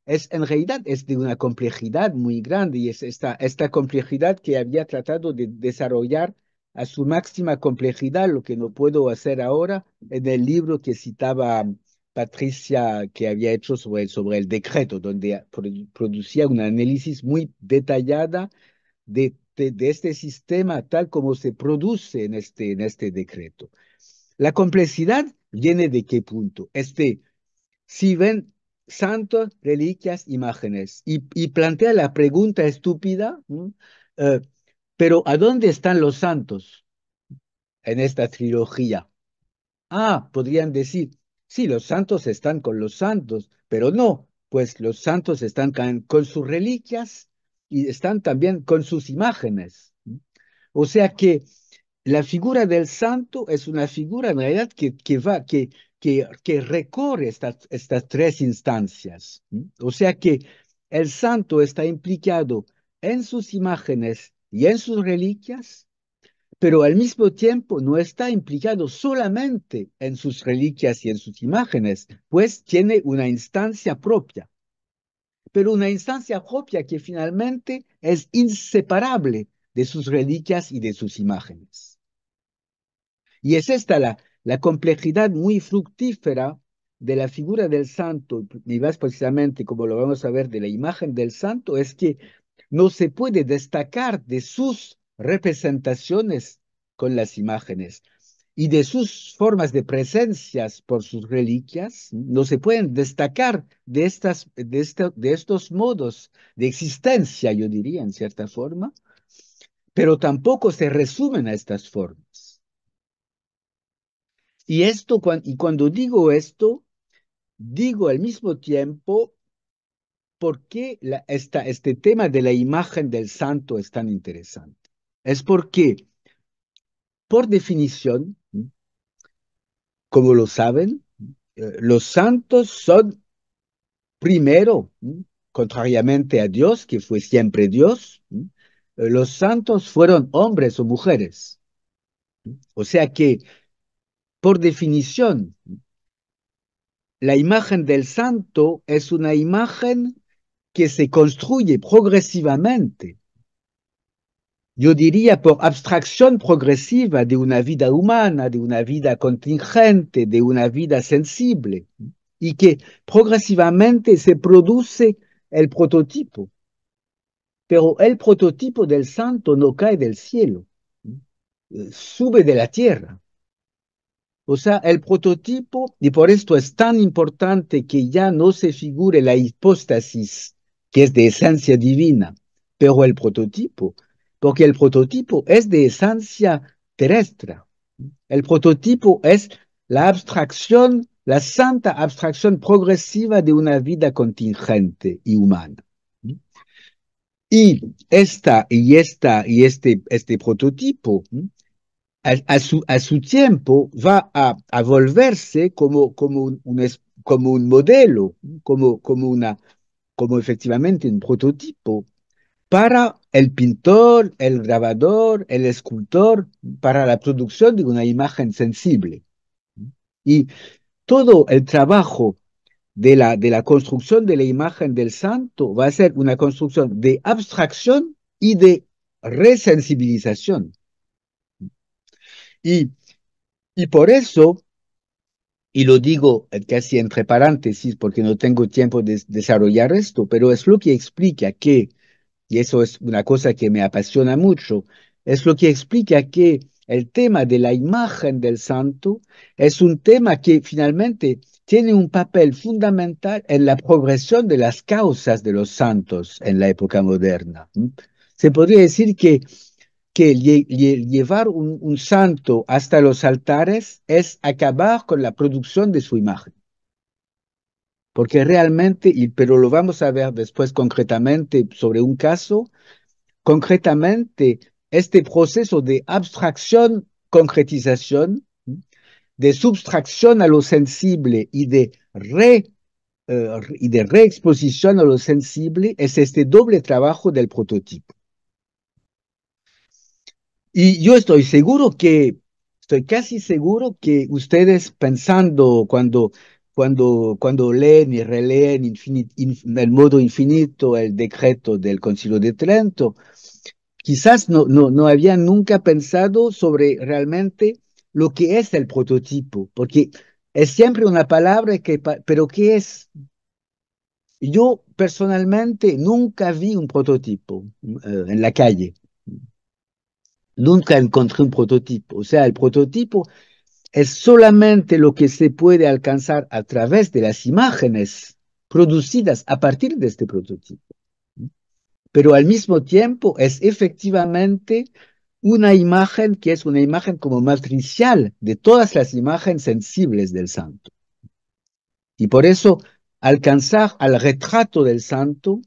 es en realidad es de una complejidad muy grande y es esta, esta complejidad que había tratado de desarrollar a su máxima complejidad, lo que no puedo hacer ahora en el libro que citaba Patricia que había hecho sobre, sobre el decreto, donde producía un análisis muy detallada de, de, este sistema tal como se produce en este, en este decreto. La complejidad viene de qué punto? Este, si ven santos, reliquias, imágenes, y, y plantea la pregunta estúpida, eh, pero ¿a dónde están los santos en esta trilogía? Ah, podrían decir, Sí, los santos están con los santos, pero no, pues los santos están con sus reliquias y están también con sus imágenes. O sea que la figura del santo es una figura en realidad que, va, que, que recorre estas tres instancias. O sea que el santo está implicado en sus imágenes y en sus reliquias, pero al mismo tiempo no está implicado solamente en sus reliquias y en sus imágenes, pues tiene una instancia propia, pero una instancia propia que finalmente es inseparable de sus reliquias y de sus imágenes. Y es esta la, la complejidad muy fructífera de la figura del santo, y más precisamente como lo vamos a ver de la imagen del santo, es que no se puede destacar de sus representaciones con las imágenes y de sus formas de presencias por sus reliquias, no se pueden destacar de, estas, de, de estos modos de existencia, yo diría, en cierta forma, pero tampoco se resumen a estas formas. Y, esto, y cuando digo esto, digo al mismo tiempo por qué este tema de la imagen del santo es tan interesante es porque, por definición, como lo saben, eh, los santos son primero, contrariamente a Dios, que fue siempre Dios, eh, los santos fueron hombres o mujeres. O sea que, por definición, la imagen del santo es una imagen que se construye progresivamente yo diría, por abstracción progresiva de una vida humana, de una vida contingente, de una vida sensible, y que progresivamente se produce el prototipo. Pero el prototipo del santo no cae del cielo, sube de la tierra. O sea, el prototipo, y por esto es tan importante que ya no se figure la hipóstasis, que es de esencia divina, pero el prototipo porque el prototipo es de esencia terrestre. El prototipo es la abstracción, la santa abstracción progresiva de una vida contingente y humana. Y esta y esta y este, este prototipo a, su, tiempo va a, volverse como, un, un modelo, como, como, una, como efectivamente un prototipo para el pintor, el grabador, el escultor, para la producción de una imagen sensible. Y todo el trabajo de la, de la construcción de la imagen del santo va a ser una construcción de abstracción y de resensibilización. Y, y por eso, y lo digo casi entre paréntesis porque no tengo tiempo de desarrollar esto, pero es lo que explica que y eso es una cosa que me apasiona mucho, es lo que explica que el tema de la imagen del santo es un tema que finalmente tiene un papel fundamental en la progresión de las causas de los santos en la época moderna. Se podría decir que, que llevar un santo hasta los altares es acabar con la producción de su imagen porque realmente, pero lo vamos a ver después concretamente sobre un caso, concretamente este proceso de abstracción, concretización, de subtracción a lo sensible y de eh, y de reexposición a lo sensible es este doble trabajo del prototipo. Y yo estoy seguro que, estoy casi seguro que ustedes pensando cuando cuando, leen y releen en el modo infinito el decreto del Concilio de Trento, quizás no, no, habían nunca pensado sobre realmente lo que es el prototipo, porque es siempre una palabra que, pero ¿qué es? Yo personalmente nunca vi un prototipo eh, en la calle. Nunca encontré un prototipo. O sea, el prototipo es solamente lo que se puede alcanzar a través de las imágenes producidas a partir de este prototipo. Pero al mismo tiempo es efectivamente una imagen que es una imagen como matricial de todas las imágenes sensibles del santo. Y por eso alcanzar al retrato del santo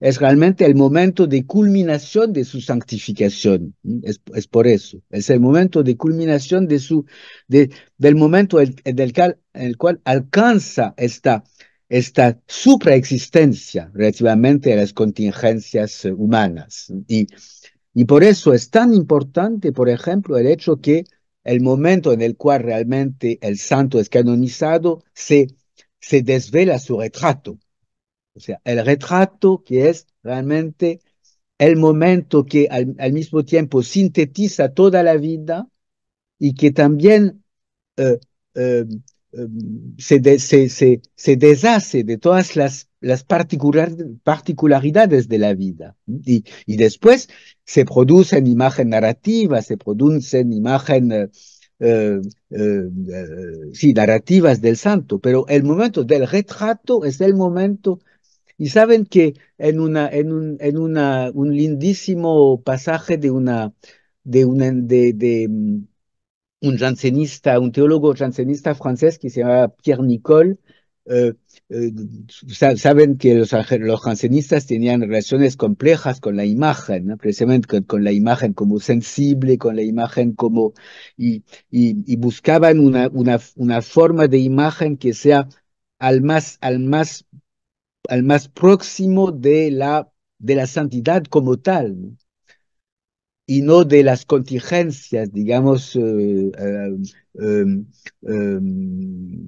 es realmente el momento de culminación de su santificación. Es, por eso. Es el momento de culminación del momento en, el cual, alcanza esta, esta supraexistencia relativamente a las contingencias eh, humanas. Y, y por eso es tan importante, por ejemplo, el hecho que el momento en el cual realmente el santo es canonizado se, se desvela su retrato o sea, el retrato que es realmente el momento que al, mismo tiempo sintetiza toda la vida y que también eh, em, em, se, deshace de todas las, particularidades de la vida. Y, después se producen imágenes narrativas, se producen imágenes eh, em, eh, narrativas del santo, pero el momento del retrato es el momento y saben que en, una, en, un, en una, un lindísimo pasaje de, una, de, de, mm, un jansenista, un teólogo jansenista francés que se llama Pierre Nicole, eh, eh, saben que los, jansenistas tenían relaciones complejas con la imagen, precisamente con, la imagen como sensible, con la imagen como... y, y, buscaban una, una, una, forma de imagen que sea al más, al más al más próximo de la, de la santidad como tal, y no de las contingencias, digamos, eh, eh, em, em,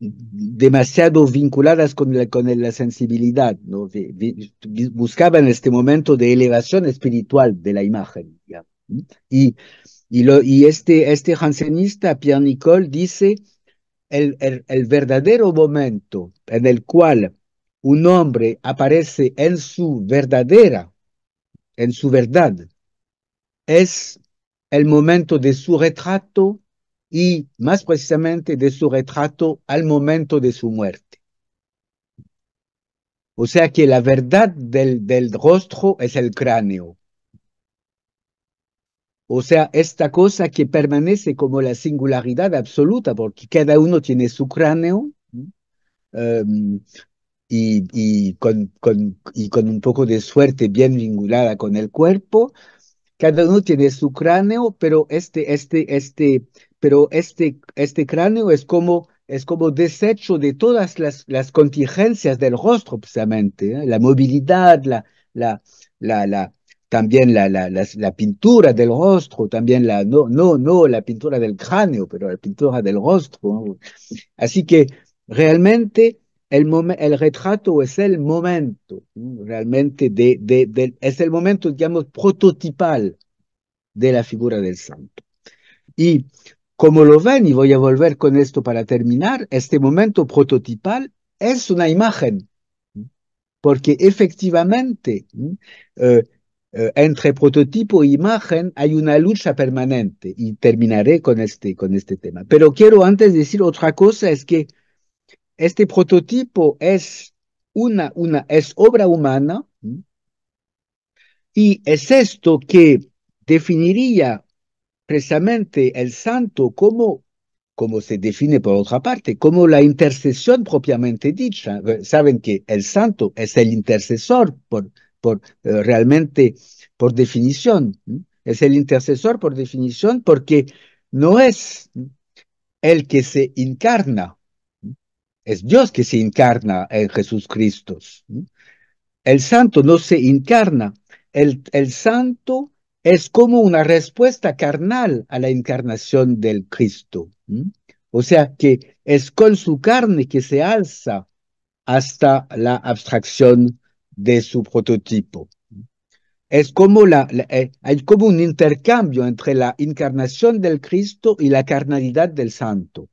demasiado vinculadas con la, con la sensibilidad. ¿no? Buscaba en este momento de elevación espiritual de la imagen. Y, y, este, este jansenista, Pierre Nicole, dice el, el, el verdadero momento en el cual un hombre aparece en su verdadera, en su verdad, es el momento de su retrato y más precisamente de su retrato al momento de su muerte. O sea que la verdad del, del rostro es el cráneo. O sea, esta cosa que permanece como la singularidad absoluta, porque cada uno tiene su cráneo, y, y, con, con, y con un poco de suerte bien vinculada con el cuerpo. Cada uno tiene su cráneo, pero este, este, este, pero este, este cráneo es como, es como desecho de todas las, las contingencias del rostro, precisamente, ¿eh? la movilidad, la, la, la, la también la, la, la, la, pintura del rostro, también la, no, no, no la pintura del cráneo, pero la pintura del rostro. Así que realmente el, retrato es el momento, realmente, de, es el momento, digamos, prototipal de la figura del santo. Y como lo ven, y voy a volver con esto para terminar, este momento prototipal es una imagen, porque efectivamente eh, eh, entre prototipo e imagen hay una lucha permanente, y terminaré con este, con este tema. Pero quiero antes decir otra cosa, es que este prototipo es una, una, es obra humana y es esto que definiría precisamente el santo como, como se define por otra parte, como la intercesión propiamente dicha. Saben que el santo es el intercesor por, por eh, realmente por definición, es el intercesor por definición porque no es el que se encarna, es Dios que se encarna en Jesús Cristo. El santo no se encarna. El, santo es como una respuesta carnal a la encarnación del Cristo. O sea que es con su carne que se alza hasta la abstracción de su prototipo. Es eh, hay como un intercambio entre la encarnación del Cristo y la carnalidad del santo.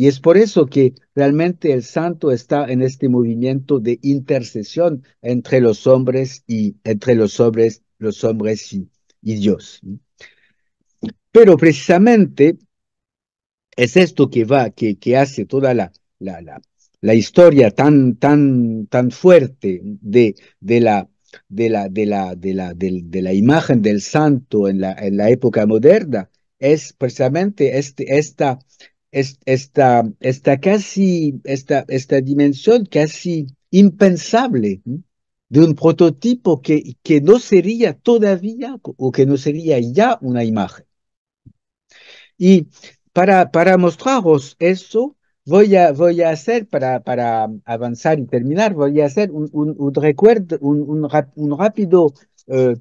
Y es por eso que realmente el santo está en este movimiento de intercesión entre los hombres y entre los hombres, los hombres y, Dios. Pero precisamente es esto que va, que, que hace toda la, la, la, la, historia tan, tan, tan fuerte de, de la de la, de la, de la, la imagen del santo en la, en la época moderna es precisamente este, esta, esta, casi, esta, esta dimensión casi impensable de un prototipo que, que no sería todavía o que no sería ya una imagen. Y para, para mostraros eso, voy a, voy a hacer, para, para avanzar y terminar, voy a hacer un, recuerdo, un, rápido, eh,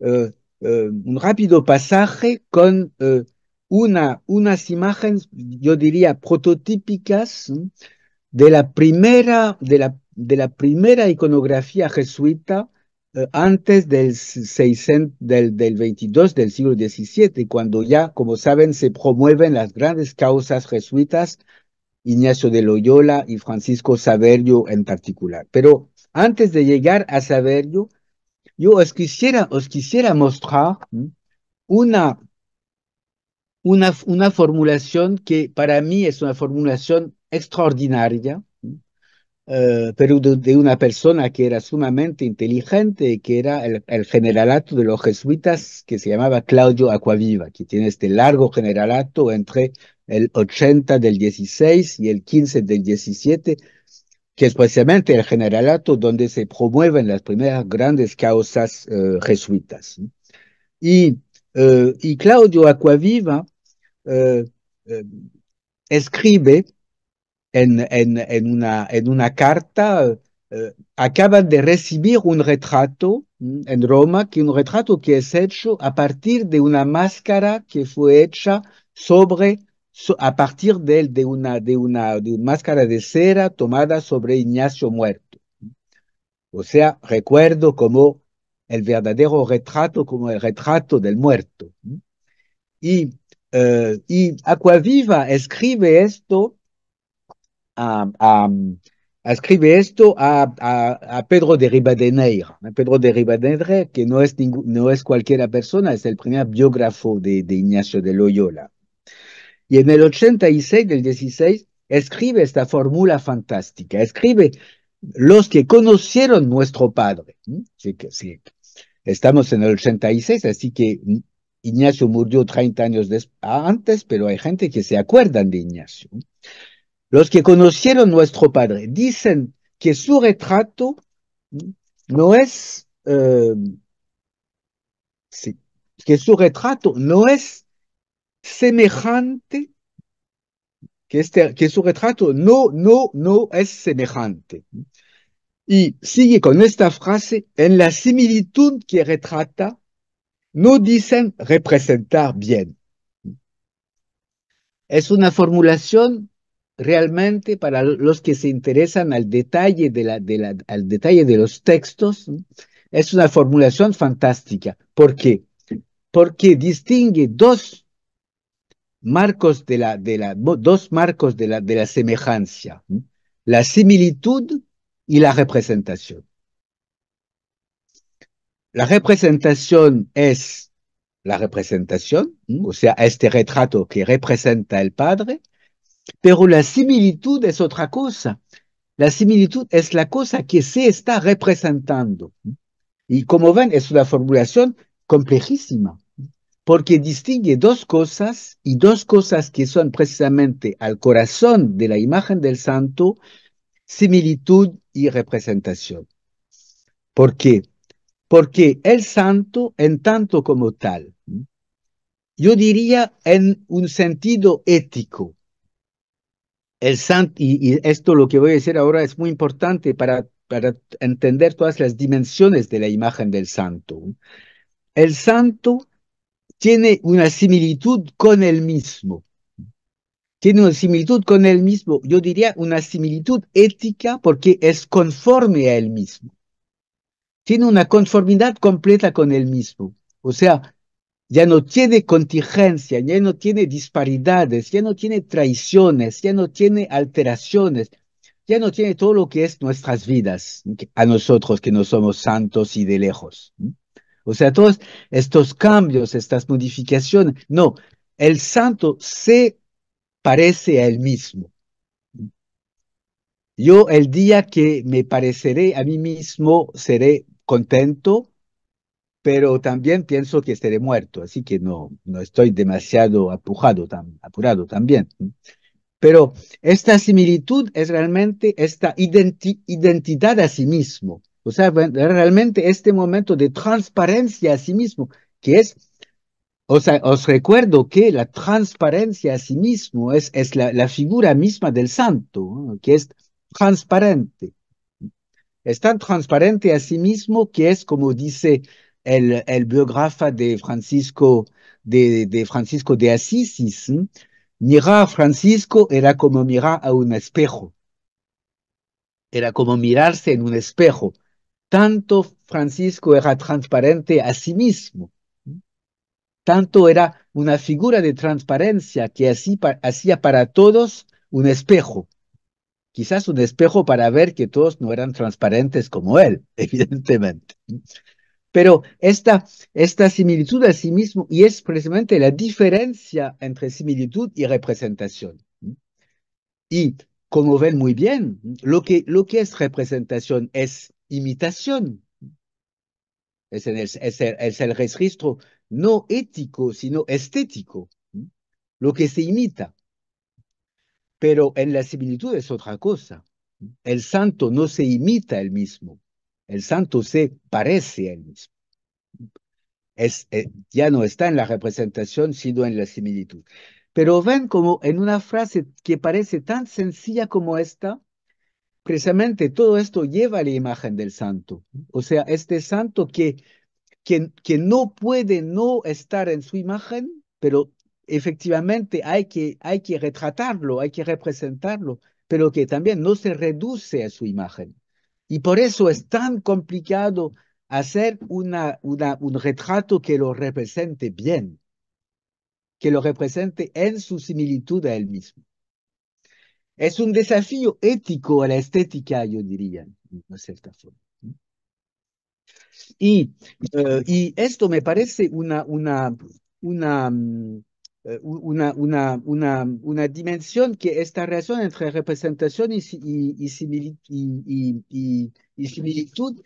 eh, eh, un rápido pasaje con unas imágenes, yo diría, prototípicas de la primera, de la, de la primera iconografía jesuita eh, antes del, del, del 22 del siglo XVII, cuando ya, como saben, se promueven las grandes causas jesuitas, Ignacio de Loyola y Francisco Saverio en particular. Pero antes de llegar a Saverio, yo os quisiera, os quisiera mostrar una una, una formulación que para mí es una formulación extraordinaria, eh, pero de, una persona que era sumamente inteligente, que era el, generalato de los jesuitas, que se llamaba Claudio Acuaviva, que tiene este largo generalato entre el 80 del 16 y el 15 del 17, que es precisamente el generalato donde se promueven las primeras grandes causas eh, jesuitas. Y, eh, y Claudio Acuaviva eh, eh, escribe en, una, en una carta, eh, acaba de recibir un retrato mm, en Roma, que un retrato que es hecho a partir de una máscara que fue hecha sobre a partir de, de, una, de, una, de una máscara de cera tomada sobre Ignacio muerto. O sea, recuerdo como el verdadero retrato, como el retrato del muerto. Y eh, y Acuaviva escribe esto a, escribe esto a, Pedro de Ribadeneira. ¿eh? Pedro de Ribadeneira, que no es, no es cualquiera persona, es el primer biógrafo de, Ignacio de Loyola. Y en el 86 del 16 escribe esta fórmula fantástica, escribe los que conocieron nuestro Padre. Estamos en el 86, así que Ignacio murió 30 años antes, pero hay gente que se acuerdan de Ignacio. Los que conocieron nuestro padre dicen que su retrato no es, eh, sí, que su retrato no es semejante, que, este, que su retrato no, no, no es semejante. Y sigue con esta frase, en la similitud que retrata, no dicen representar bien. Es una formulación realmente para los que se interesan al detalle de, la, al detalle de los textos, es una formulación fantástica. ¿Por qué? Porque distingue dos marcos de la, de la dos marcos de la, de la semejanza, la similitud y la representación. La representación es la representación, o sea, este retrato que representa el Padre, pero la similitud es otra cosa. La similitud es la cosa que se está representando. Y como ven, es una formulación complejísima, porque distingue dos cosas y dos cosas que son precisamente al corazón de la imagen del santo, similitud y representación. ¿Por Porque porque el santo en tanto como tal, yo diría en un sentido ético, el santo, y, esto lo que voy a decir ahora es muy importante para, para entender todas las dimensiones de la imagen del santo. El santo tiene una similitud con el mismo. Tiene una similitud con el mismo, yo diría una similitud ética porque es conforme a él mismo tiene una conformidad completa con él mismo. O sea, ya no tiene contingencia, ya no tiene disparidades, ya no tiene traiciones, ya no tiene alteraciones, ya no tiene todo lo que es nuestras vidas, a nosotros que no somos santos y de lejos. O sea, todos estos cambios, estas modificaciones, no, el santo se parece a él mismo. Yo el día que me pareceré a mí mismo seré contento, pero también pienso que estaré muerto, así que no, no estoy demasiado apurado, apurado también. Pero esta similitud es realmente esta identidad a sí mismo, o sea, realmente este momento de transparencia a sí mismo, que es, o sea, os recuerdo que la transparencia a sí mismo es, es la, figura misma del santo, que es transparente. Es tan transparente a sí mismo que es como dice el, biógrafo de Francisco de, Francisco de Asís, mirar a Francisco era como mirar a un espejo, era como mirarse en un espejo. Tanto Francisco era transparente a sí mismo, tanto era una figura de transparencia que así hacía para todos un espejo quizás un espejo para ver que todos no eran transparentes como él, evidentemente. Pero esta, esta similitud a sí mismo, y es precisamente la diferencia entre similitud y representación. Y como ven muy bien, lo que, lo que es representación es imitación. Es, el, es el registro no ético, sino estético, lo que se imita. Pero en la similitud es otra cosa. El santo no se imita a él mismo, el santo se parece a él mismo. Es, eh, ya no está en la representación, sino en la similitud. Pero ven como en una frase que parece tan sencilla como esta, precisamente todo esto lleva a la imagen del santo. O sea, este santo que, que, que no puede no estar en su imagen, pero efectivamente hay que, hay que retratarlo, hay que representarlo, pero que también no se reduce a su imagen. Y por eso es tan complicado hacer una, una, un retrato que lo represente bien, que lo represente en su similitud a él mismo. Es un desafío ético a la estética, yo diría, de cierta forma. Y, eh, y esto me parece una, una, una, mm, eh, una, una, una, una, dimensión que esta relación entre representación y, similitud,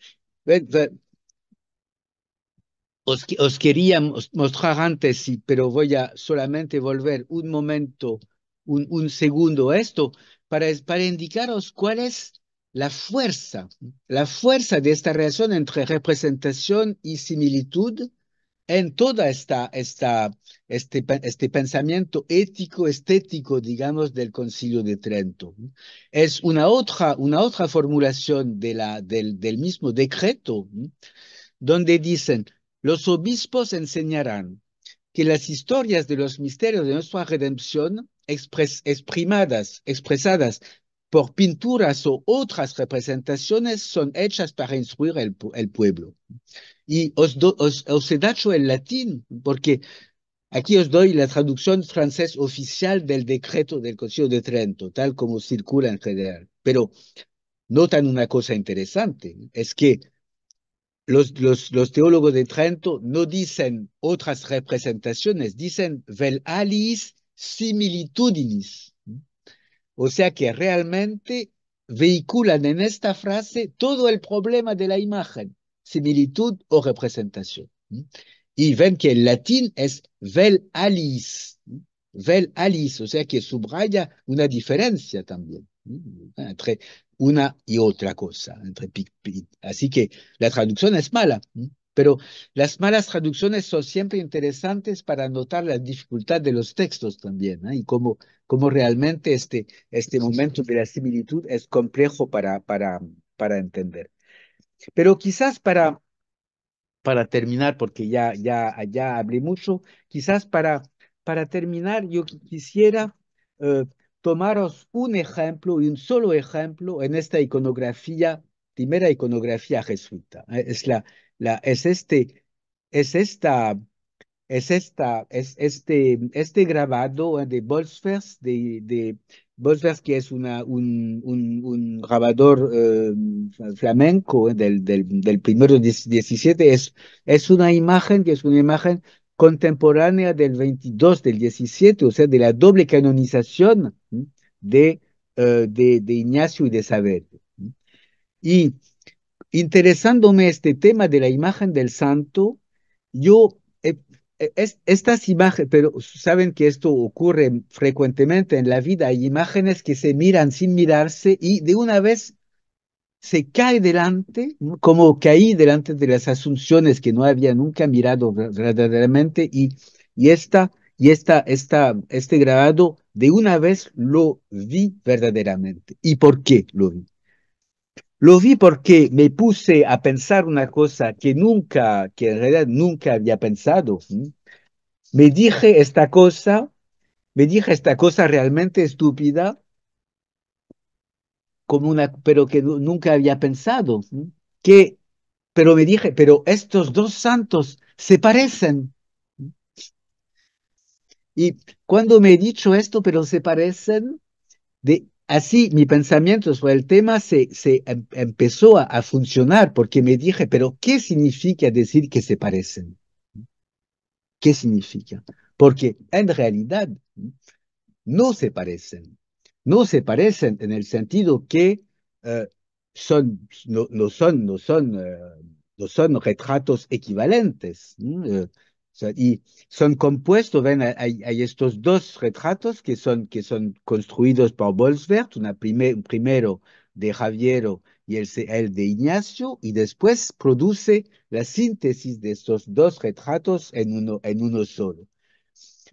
os, quería mostrar antes, pero voy a solamente volver un momento, un, un segundo a esto, para, para indicaros cuál es la fuerza, la fuerza de esta relación entre representación y similitud en toda esta, este, este, pensamiento ético estético, digamos, del Concilio de Trento. Es una otra, una otra formulación de la, del, mismo decreto, donde dicen, los obispos enseñarán que las historias de los misterios de nuestra redención expresadas, expresadas por pinturas o otras representaciones son hechas para instruir el, pueblo. Y os, os, os, he dado el latín, porque aquí os doy la traducción francés oficial del decreto del Concilio de Trento, tal como circula en general. Pero notan una cosa interesante, es que los, los, los teólogos de Trento no dicen otras representaciones, dicen vel alis similitudinis o sea que realmente vehiculan en esta frase todo el problema de la imagen, similitud o representación. Y ven que el latín es vel alis, vel alis, o sea que subraya una diferencia también entre una y otra cosa. Entre, así que la traducción es mala, pero las malas traducciones son siempre interesantes para notar la dificultad de los textos también ¿eh? y cómo, cómo, realmente este, este momento de la similitud es complejo para, para, para entender. Pero quizás para, para terminar, porque ya, ya, ya hablé mucho, quizás para, para terminar yo quisiera eh, tomaros un ejemplo y un solo ejemplo en esta iconografía, primera iconografía jesuita. ¿eh? Es la es este, es esta, es esta, es este, este grabado de Bolsfers, de, de que es una, un, un, un grabador eh, flamenco del, del, del primero 17, es, es una imagen que es una imagen contemporánea del 22 del 17, o sea, de la doble canonización de, eh, de, de Ignacio y de Saavedra. Y interesándome este tema de la imagen del santo, yo, eh, eh, es, estas imágenes, pero saben que esto ocurre frecuentemente en la vida, hay imágenes que se miran sin mirarse y de una vez se cae delante, como caí delante de las asunciones que no había nunca mirado verdaderamente y, y, esta, y esta, esta, este grabado de una vez lo vi verdaderamente. ¿Y por qué lo vi? Lo vi porque me puse a pensar una cosa que nunca, que en realidad nunca había pensado. Me dije esta cosa, me dije esta cosa realmente estúpida, como una, pero que nunca había pensado. Que, pero me dije, pero estos dos santos se parecen. Y cuando me he dicho esto, pero se parecen, de, así mi pensamiento sobre el tema se, em, empezó a, funcionar porque me dije, pero ¿qué significa decir que se parecen? ¿Qué significa? Porque en realidad no se parecen. No se parecen en el sentido que eh, son, no, son, no son, eh, no son retratos equivalentes. Eh, y son compuestos, ven, hay, estos dos retratos que son, que son construidos por Bolsvert, una primer, primero de Javiero y el, el de Ignacio, y después produce la síntesis de estos dos retratos en uno, en uno solo.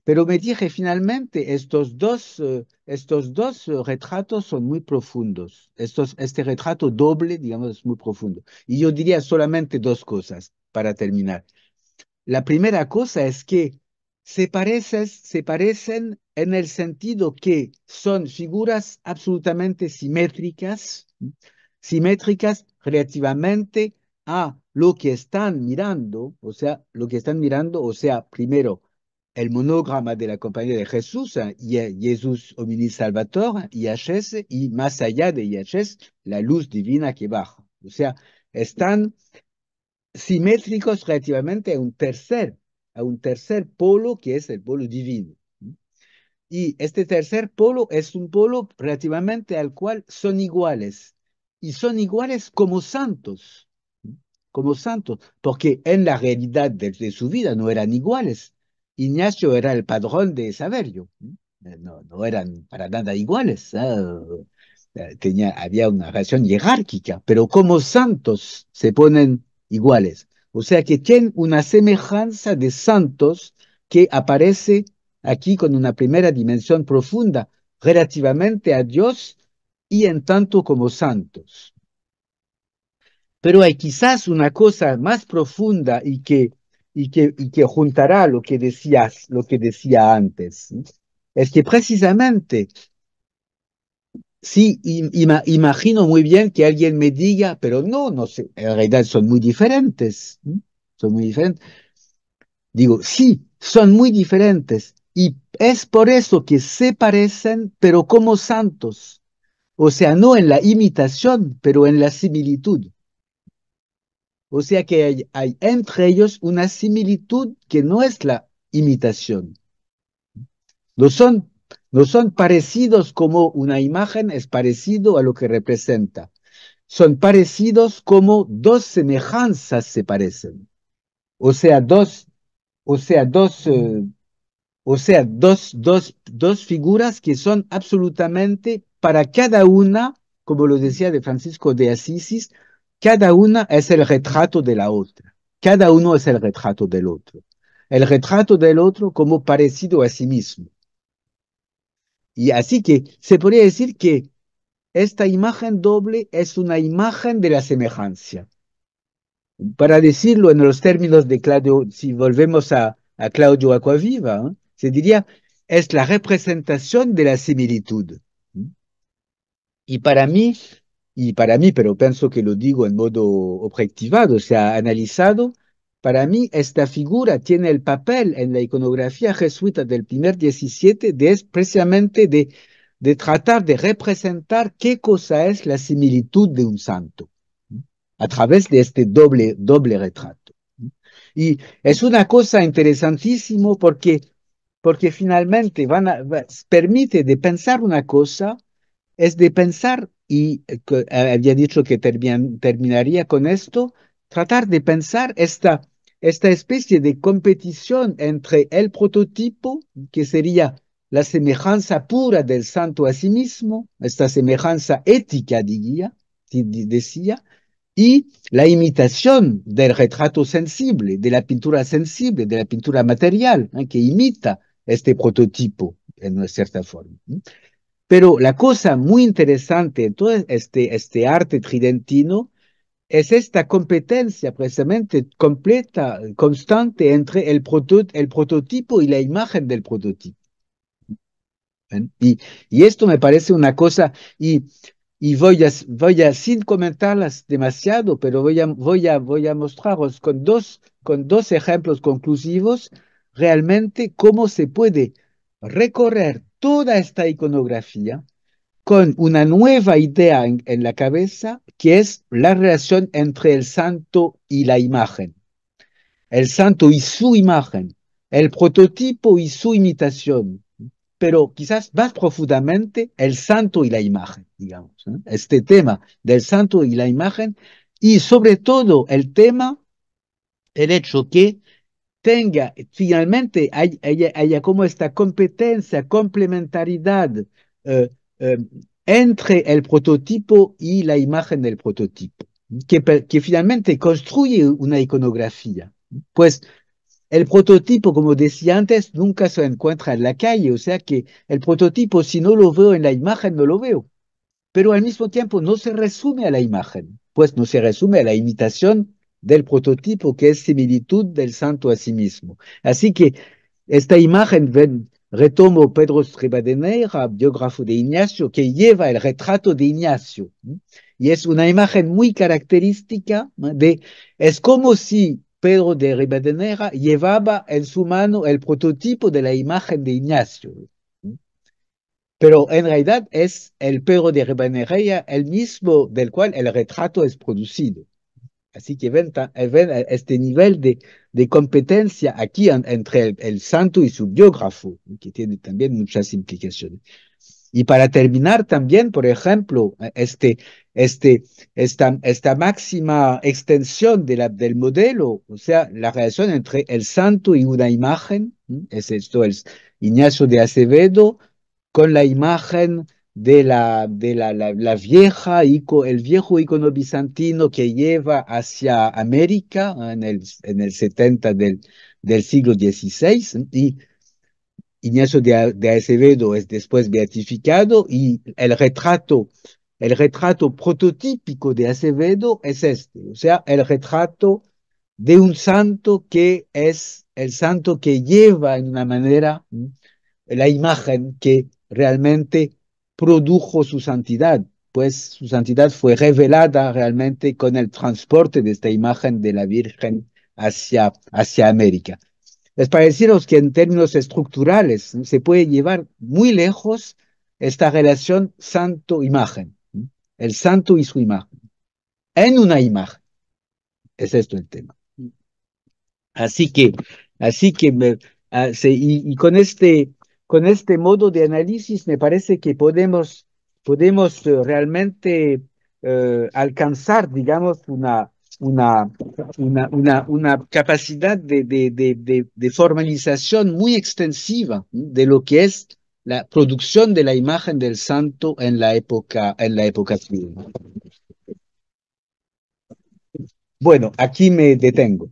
Pero me dije, finalmente, estos dos, eh, estos dos retratos son muy profundos. Estos, este retrato doble, digamos, es muy profundo. Y yo diría solamente dos cosas para terminar. La primera cosa es que se, parecen, se parecen en el sentido que son figuras absolutamente simétricas, simétricas relativamente a lo que están mirando, o sea, lo que están mirando, o sea, primero el monograma de la Compañía de Jesús, Jesús Omini Salvator, IHS, y más allá de IHS, la luz divina que baja. O sea, están simétricos relativamente a un tercer, a un tercer polo que es el polo divino. Y este tercer polo es un polo relativamente al cual son iguales. Y son iguales como santos, como santos, porque en la realidad de, su vida no eran iguales. Ignacio era el padrón de Saverio. Eh, no, no eran para nada iguales. Ah, eh, tenía, había una relación jerárquica, pero como santos se ponen iguales. O sea que tienen una semejanza de santos que aparece aquí con una primera dimensión profunda relativamente a Dios y en tanto como santos. Pero hay quizás una cosa más profunda y que, y que, y que juntará lo que, decías, lo que decía antes. Es que precisamente Sí, imagino muy bien que alguien me diga, pero no, no sé, en realidad son muy diferentes, son muy diferentes. Digo, sí, son muy diferentes y es por eso que se parecen, pero como santos. O sea, no en la imitación, pero en la similitud. O sea que hay, entre ellos una similitud que no es la imitación. Lo son no son parecidos como una imagen es parecido a lo que representa. Son parecidos como dos semejanzas se parecen. O sea, dos, o sea, dos, eh, o sea, dos, dos, dos figuras que son absolutamente para cada una, como lo decía de Francisco de Asísis, cada una es el retrato de la otra. Cada uno es el retrato del otro. El retrato del otro como parecido a sí mismo. Y así que se podría decir que esta imagen doble es una imagen de la semejanza. Para decirlo en los términos de Claudio, si volvemos a, a Claudio Acuaviva, ¿eh? se diría, es la representación de la similitud. Y para mí, y para mí, pero pienso que lo digo en modo objetivado, o sea, analizado, para mí, esta figura tiene el papel en la iconografía jesuita del primer 17 de precisamente de, tratar de representar qué cosa es la similitud de un santo a través de este doble, doble retrato. Y es una cosa interesantísima porque, porque finalmente permite de pensar una cosa, es de pensar, y eh, había dicho que terminaría con esto, tratar de pensar esta esta especie de competición entre el prototipo, que sería la semejanza pura del santo a sí mismo, esta semejanza ética, diría, decía, y la imitación del retrato sensible, de la pintura sensible, de la pintura material, ¿eh? que imita este prototipo en una cierta forma. ¿eh? Pero la cosa muy interesante de todo este, este arte tridentino es esta competencia precisamente completa, constante entre el, prototipo y la imagen del prototipo. Y, esto me parece una cosa, y, voy, a, sin comentarlas demasiado, pero voy a, voy a mostraros con dos, con dos ejemplos conclusivos realmente cómo se puede recorrer toda esta iconografía con una nueva idea en, la cabeza, que es la relación entre el santo y la imagen. El santo y su imagen, el prototipo y su imitación, pero quizás más profundamente el santo y la imagen, digamos. ¿eh? Este tema del santo y la imagen y sobre todo el tema, el hecho que tenga, finalmente haya, como esta competencia, complementariedad. Eh, eh, entre el prototipo y la imagen del prototipo, que, que finalmente construye una iconografía. Pues el prototipo, como decía antes, nunca se encuentra en la calle, o sea que el prototipo, si no lo veo en la imagen, no lo veo. Pero al mismo tiempo no se resume a la imagen, pues no se resume a la imitación del prototipo, que es similitud del santo a sí mismo. Así que esta imagen Retomo Pedro Ribadeneira, biógrafo de Ignacio, que lleva el retrato de Ignacio. Y es una imagen muy característica de, es como si Pedro de Ribadeneira llevaba en su mano el prototipo de la imagen de Ignacio. Pero en realidad es el Pedro de Ribadeneira el mismo del cual el retrato es producido. Así que ven, eh, este nivel de, competencia aquí entre el, santo y su biógrafo, que tiene también muchas implicaciones. Y para terminar también, por ejemplo, eh, este, este, esta, esta máxima extensión de del modelo, o sea, la relación entre el santo y una imagen, es esto, el Ignacio de Acevedo, con la imagen de la, de la, la, vieja, el viejo icono bizantino que lleva hacia América en el, en el 70 del, siglo XVI y Ignacio de, de, Acevedo es después beatificado y el retrato, el retrato prototípico de Acevedo es este, o sea, el retrato de un santo que es el santo que lleva en una manera la imagen que realmente produjo su santidad, pues su santidad fue revelada realmente con el transporte de esta imagen de la Virgen hacia, hacia América. Les deciros que en términos estructurales se puede llevar muy lejos esta relación santo-imagen, el santo y su imagen, en una imagen. Es esto el tema. Así que, así que, ah, y con este con este modo de análisis me parece que podemos, podemos eh, realmente eh, alcanzar, digamos, una, una, una, una, una capacidad de, de, de, formalización muy extensiva de lo que es la producción de la imagen del santo en la época, en la época civil. Bueno, aquí me detengo.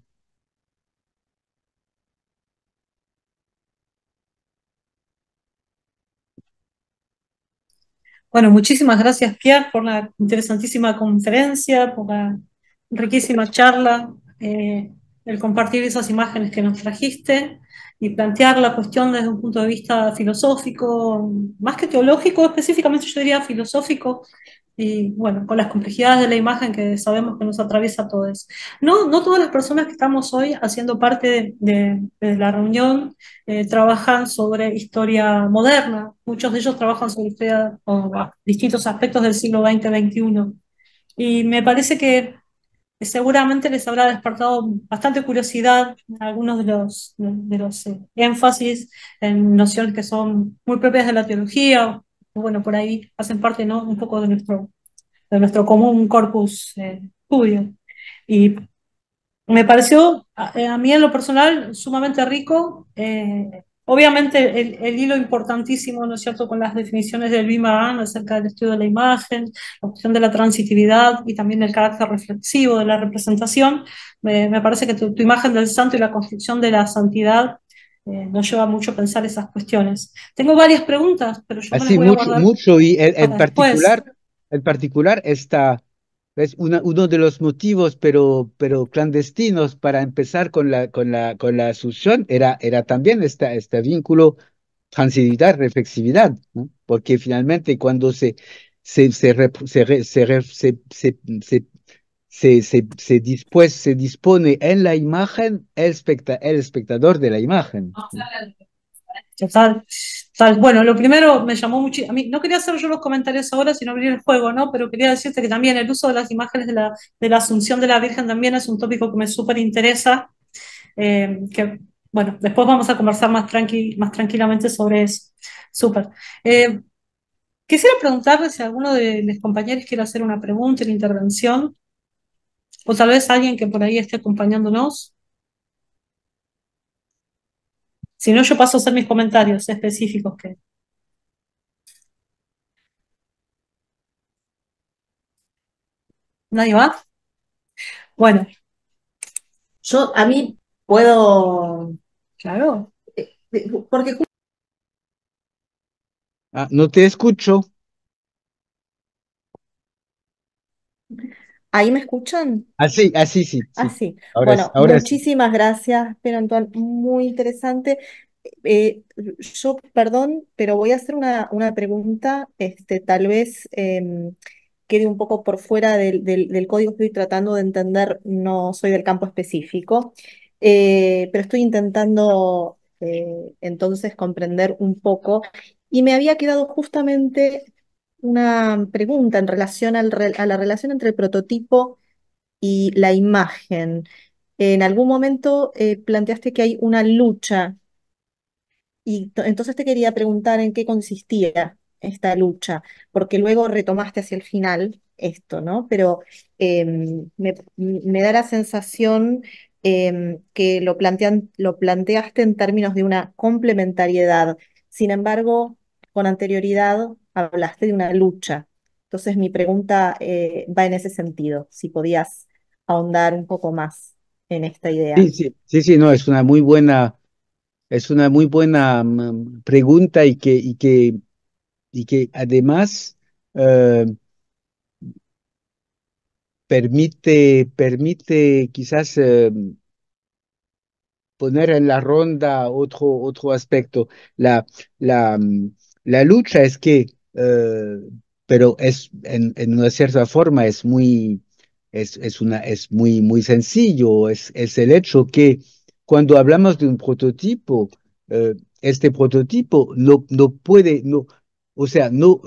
Bueno, muchísimas gracias, Pierre, por la interesantísima conferencia, por la riquísima charla, eh, el compartir esas imágenes que nos trajiste y plantear la cuestión desde un punto de vista filosófico, más que teológico, específicamente yo diría filosófico, y bueno, con las complejidades de la imagen que sabemos que nos atraviesa a todos. No, no todas las personas que estamos hoy haciendo parte de, la reunión eh, trabajan sobre historia moderna, muchos de ellos trabajan sobre historia o distintos aspectos del siglo XX-XXI. Y me parece que eh, seguramente les habrá despertado bastante curiosidad algunos de los, de los eh, énfasis en nociones que son muy propias de la teología bueno, por ahí hacen parte, ¿no? Un poco de nuestro, de nuestro común corpus eh, estudio. Y me pareció, eh, a, mí en lo personal, sumamente rico. Eh, obviamente, el, hilo importantísimo, ¿no es cierto?, con las definiciones del BIMAN acerca del estudio de la imagen, la cuestión de la transitividad y también el carácter reflexivo de la representación. me parece que tu, imagen del santo y la construcción de la santidad eh, no lleva mucho pensar esas cuestiones. Tengo varias preguntas, pero yo Así, mucho, mucho y en particular, en particular está es uno de los motivos, pero, pero clandestinos para empezar con la, con la, con la asunción era, era también esta, este vínculo transitividad reflexividad, porque finalmente cuando se se, se, se, se, se, se, dispone en la imagen el, espectador de la imagen. Total, Bueno, lo primero me llamó mí No quería hacer yo los comentarios ahora, sino abrir el juego, ¿no? Pero quería decirte que también el uso de las imágenes de la, Asunción de la Virgen también es un tópico que me súper interesa. Eh, que bueno, después vamos a conversar más, tranqui más tranquilamente sobre eso. Súper. Eh, quisiera preguntarle si alguno de mis compañeros quiere hacer una pregunta, una intervención o tal vez alguien que por ahí esté acompañándonos. Si no, yo paso a hacer mis comentarios específicos que... ¿Nadie va? Bueno, yo a mí puedo... Claro. Eh, eh, porque... Ah, no te escucho. ¿Ahí me escuchan? Así, ah, así, ah, sí. sí. Así. Ah, ahora bueno, muchísimas gracias, pero, Antoine. Muy interesante. Eh, yo, perdón, pero voy a hacer una, una pregunta, este, tal vez em, quede un poco por fuera del, código que estoy tratando de entender, no soy del campo específico, eh, pero estoy intentando eh, entonces comprender un poco y me había quedado justamente una pregunta en relación a la relación entre el prototipo y la imagen. En algún momento eh, planteaste que hay una lucha y entonces te quería preguntar en qué consistía esta lucha, porque luego retomaste hacia el final esto, ¿no? Pero em, me, da la sensación em, que lo, plantean, lo planteaste en términos de una complementariedad. Sin embargo, con anterioridad hablaste de una lucha. Entonces mi pregunta eh, va en ese sentido, si podías ahondar un poco más en esta idea. Sí, sí, no, es una muy buena, es una muy buena mm, pregunta y que, y que, y que además eh, permite, permite quizás eh, poner en la ronda otro, otro aspecto. La, la, mm, la lucha es que, eh, pero es en, una cierta forma es muy, es, una, es muy, muy sencillo, es, el hecho que cuando hablamos de un prototipo, eh, este prototipo no, no puede, no, o sea, no,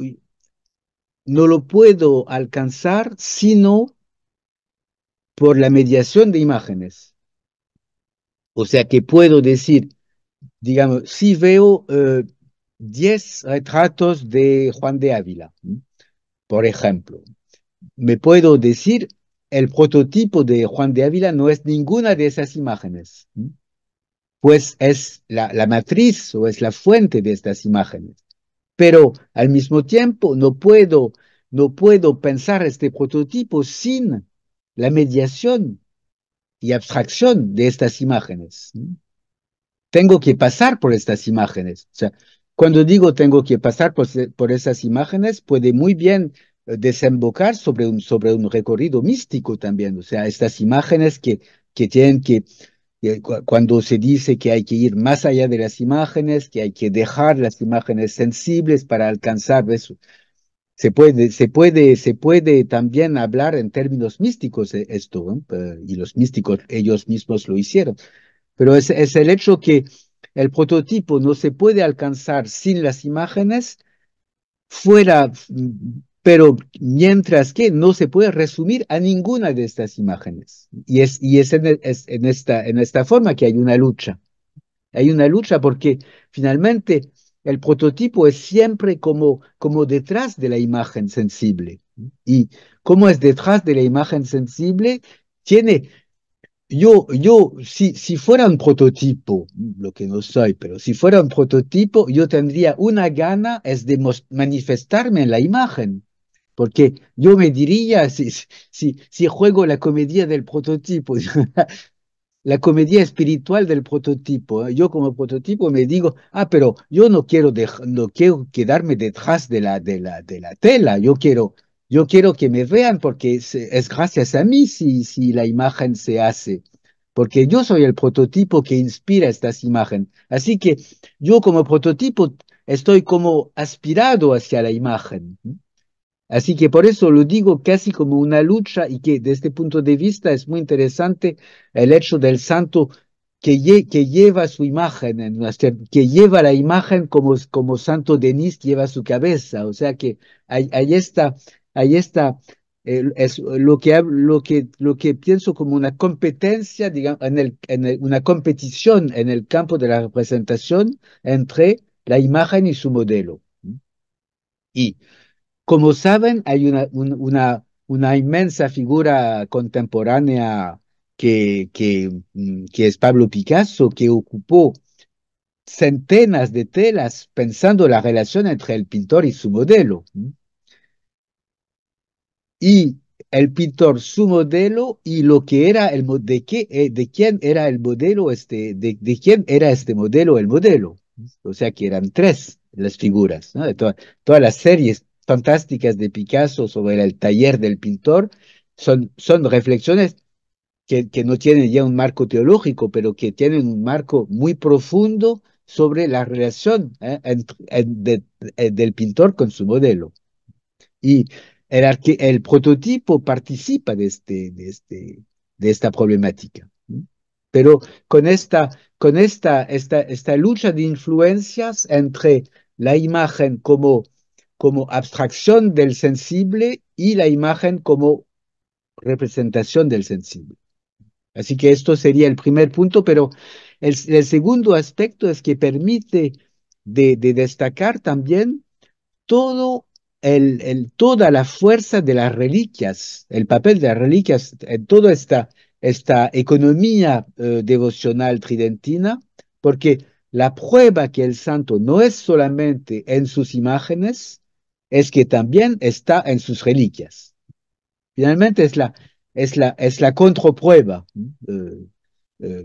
no lo puedo alcanzar sino por la mediación de imágenes. O sea que puedo decir, digamos, si veo eh, 10 retratos de Juan de Ávila, por ejemplo. Me puedo decir, el prototipo de Juan de Ávila no es ninguna de esas imágenes, pues es la, matriz o es la fuente de estas imágenes. Pero al mismo tiempo no puedo, no puedo pensar este prototipo sin la mediación y abstracción de estas imágenes. Tengo que pasar por estas imágenes. O sea, cuando digo tengo que pasar por, esas imágenes, puede muy bien eh, desembocar sobre un, sobre un recorrido místico también. O sea, estas imágenes que, que tienen que, cuando se dice que hay que ir más allá de las imágenes, que hay que dejar las imágenes sensibles para alcanzar eso. Se puede, se puede, se puede también hablar en términos místicos esto, eh, y los místicos ellos mismos lo hicieron. Pero es el hecho que, el prototipo no se puede alcanzar sin las imágenes, fuera, pero mientras que no se puede resumir a ninguna de estas imágenes. Y es, y es, en, esta, en esta forma que hay una lucha. Hay una lucha porque finalmente el prototipo es siempre como, como detrás de la imagen sensible. Y como es detrás de la imagen sensible, tiene yo, yo, si, si fuera un prototipo, lo que no soy, pero si fuera un prototipo, yo tendría una gana es de manifestarme en la imagen. Porque yo me diría, si, si, si juego la comedia del prototipo, la comedia espiritual del prototipo. ¿eh? Yo como prototipo me digo, ah, pero yo no quiero, no quiero quedarme detrás de la, de, la, de la tela, yo quiero yo quiero que me vean porque es, gracias a mí si, si la imagen se hace porque yo soy el prototipo que inspira estas imágenes. Así que yo como prototipo estoy como aspirado hacia la imagen. Así que por eso lo digo casi como una lucha y que desde este punto de vista es muy interesante el hecho del santo que, que lleva su imagen, que lleva la imagen como, como Santo Denis lleva su cabeza. O sea que ahí está esta, ahí está. Eh, es lo que, lo, que, lo que pienso como una competencia, digamos, en el, en una competición en el campo de la representación entre la imagen y su modelo. Y como saben, hay una, una, una inmensa figura contemporánea que, que, mm, que, es Pablo Picasso, que ocupó centenas de telas pensando la relación entre el pintor y su modelo y el pintor su modelo y lo que era el de qué, eh, de quién era el modelo este de, de, quién era este modelo el modelo o sea que eran tres las figuras ¿no? todas las series fantásticas de Picasso sobre el taller del pintor son, son reflexiones que, que no tienen ya un marco teológico pero que tienen un marco muy profundo sobre la relación ¿eh? eh, del pintor con su modelo y el, prototipo participa de, este, este, esta problemática. Pero con esta, con esta, lucha de influencias entre la imagen como, como abstracción del sensible y la imagen como representación del sensible. Así que esto sería el primer punto, pero el, segundo aspecto es que permite destacar también todo el, toda la fuerza de las reliquias, el papel de las reliquias en toda esta, esta economía eh, devocional tridentina, porque la prueba que el santo no es solamente en sus imágenes, es que también está en sus reliquias. Finalmente es la, es la, es la contraprueba. Eh, eh,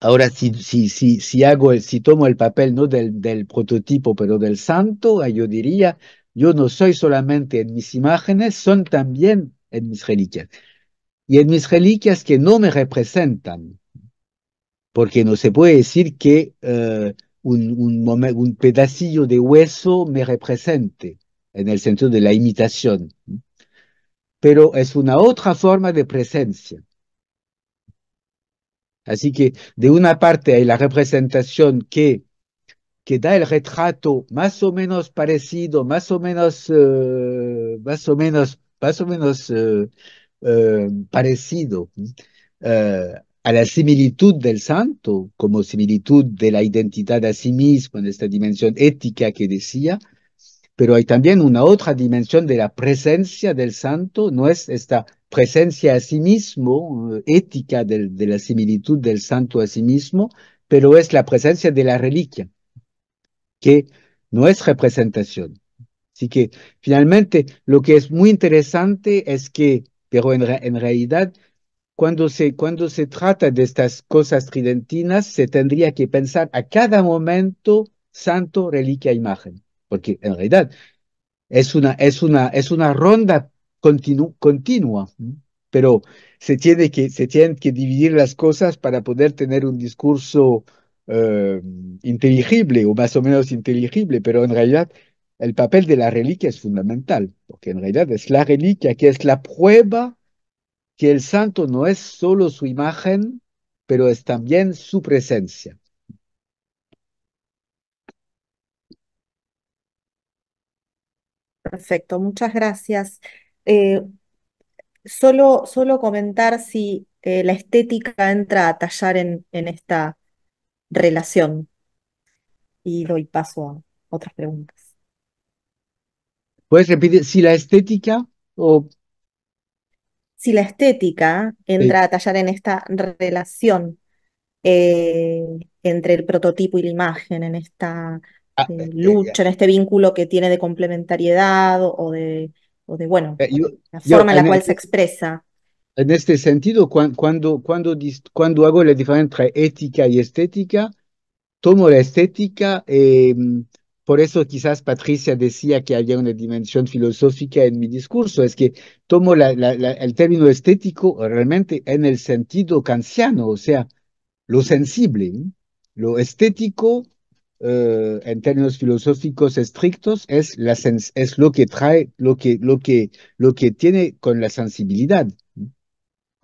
ahora, si, hago el, si tomo el papel no del, del prototipo, pero del santo, yo diría, yo no soy solamente en mis imágenes, son también en mis reliquias. Y en mis reliquias que no me representan, porque no se puede decir que eh, un pedacillo de hueso me represente en el sentido de la imitación, pero es una otra forma de presencia. Así que de una parte hay la representación que que da el retrato más o menos parecido, más o menos, eh, más o menos, más o menos eh, eh, parecido a la similitud del santo, como similitud de la identidad a sí mismo en esta dimensión ética que decía, pero hay también una otra dimensión de la presencia del santo, no es esta presencia a sí mismo, ética de la similitud del santo a sí mismo, pero es la presencia de la reliquia que no es representación. Así que finalmente lo que es muy interesante es que, pero en, realidad, cuando se, cuando se trata de estas cosas tridentinas, se tendría que pensar a cada momento santo, reliquia, imagen, porque en realidad es una, es una, es una ronda continua, pero se tiene, que, se tienen que dividir las cosas para poder tener un discurso eh, inteligible o más o menos inteligible, pero en realidad el papel de la reliquia es fundamental, porque en realidad es la reliquia que es la prueba que el santo no es solo su imagen, pero es también su presencia. Perfecto, muchas gracias. Eh, solo, solo comentar si eh, la estética entra a tallar en, en esta relación. Y doy paso a otras preguntas. ¿Puedes repetir si la estética o... Si la estética entra a tallar en esta relación eh, entre el prototipo y la imagen, en esta ah, eh, lucha, en este vínculo que tiene de complementariedad o, de, de, bueno, eh, la forma en la cual este se expresa. En este sentido, cuando, cuando, cuando hago la diferencia entre ética y estética, tomo la estética, em, por eso quizás Patricia decía que había una dimensión filosófica en mi discurso, es que tomo la, el término estético realmente en el sentido kantiano, o sea, lo sensible, lo estético. Eh, en términos filosóficos estrictos es, la es lo que trae lo que lo que lo que tiene con la sensibilidad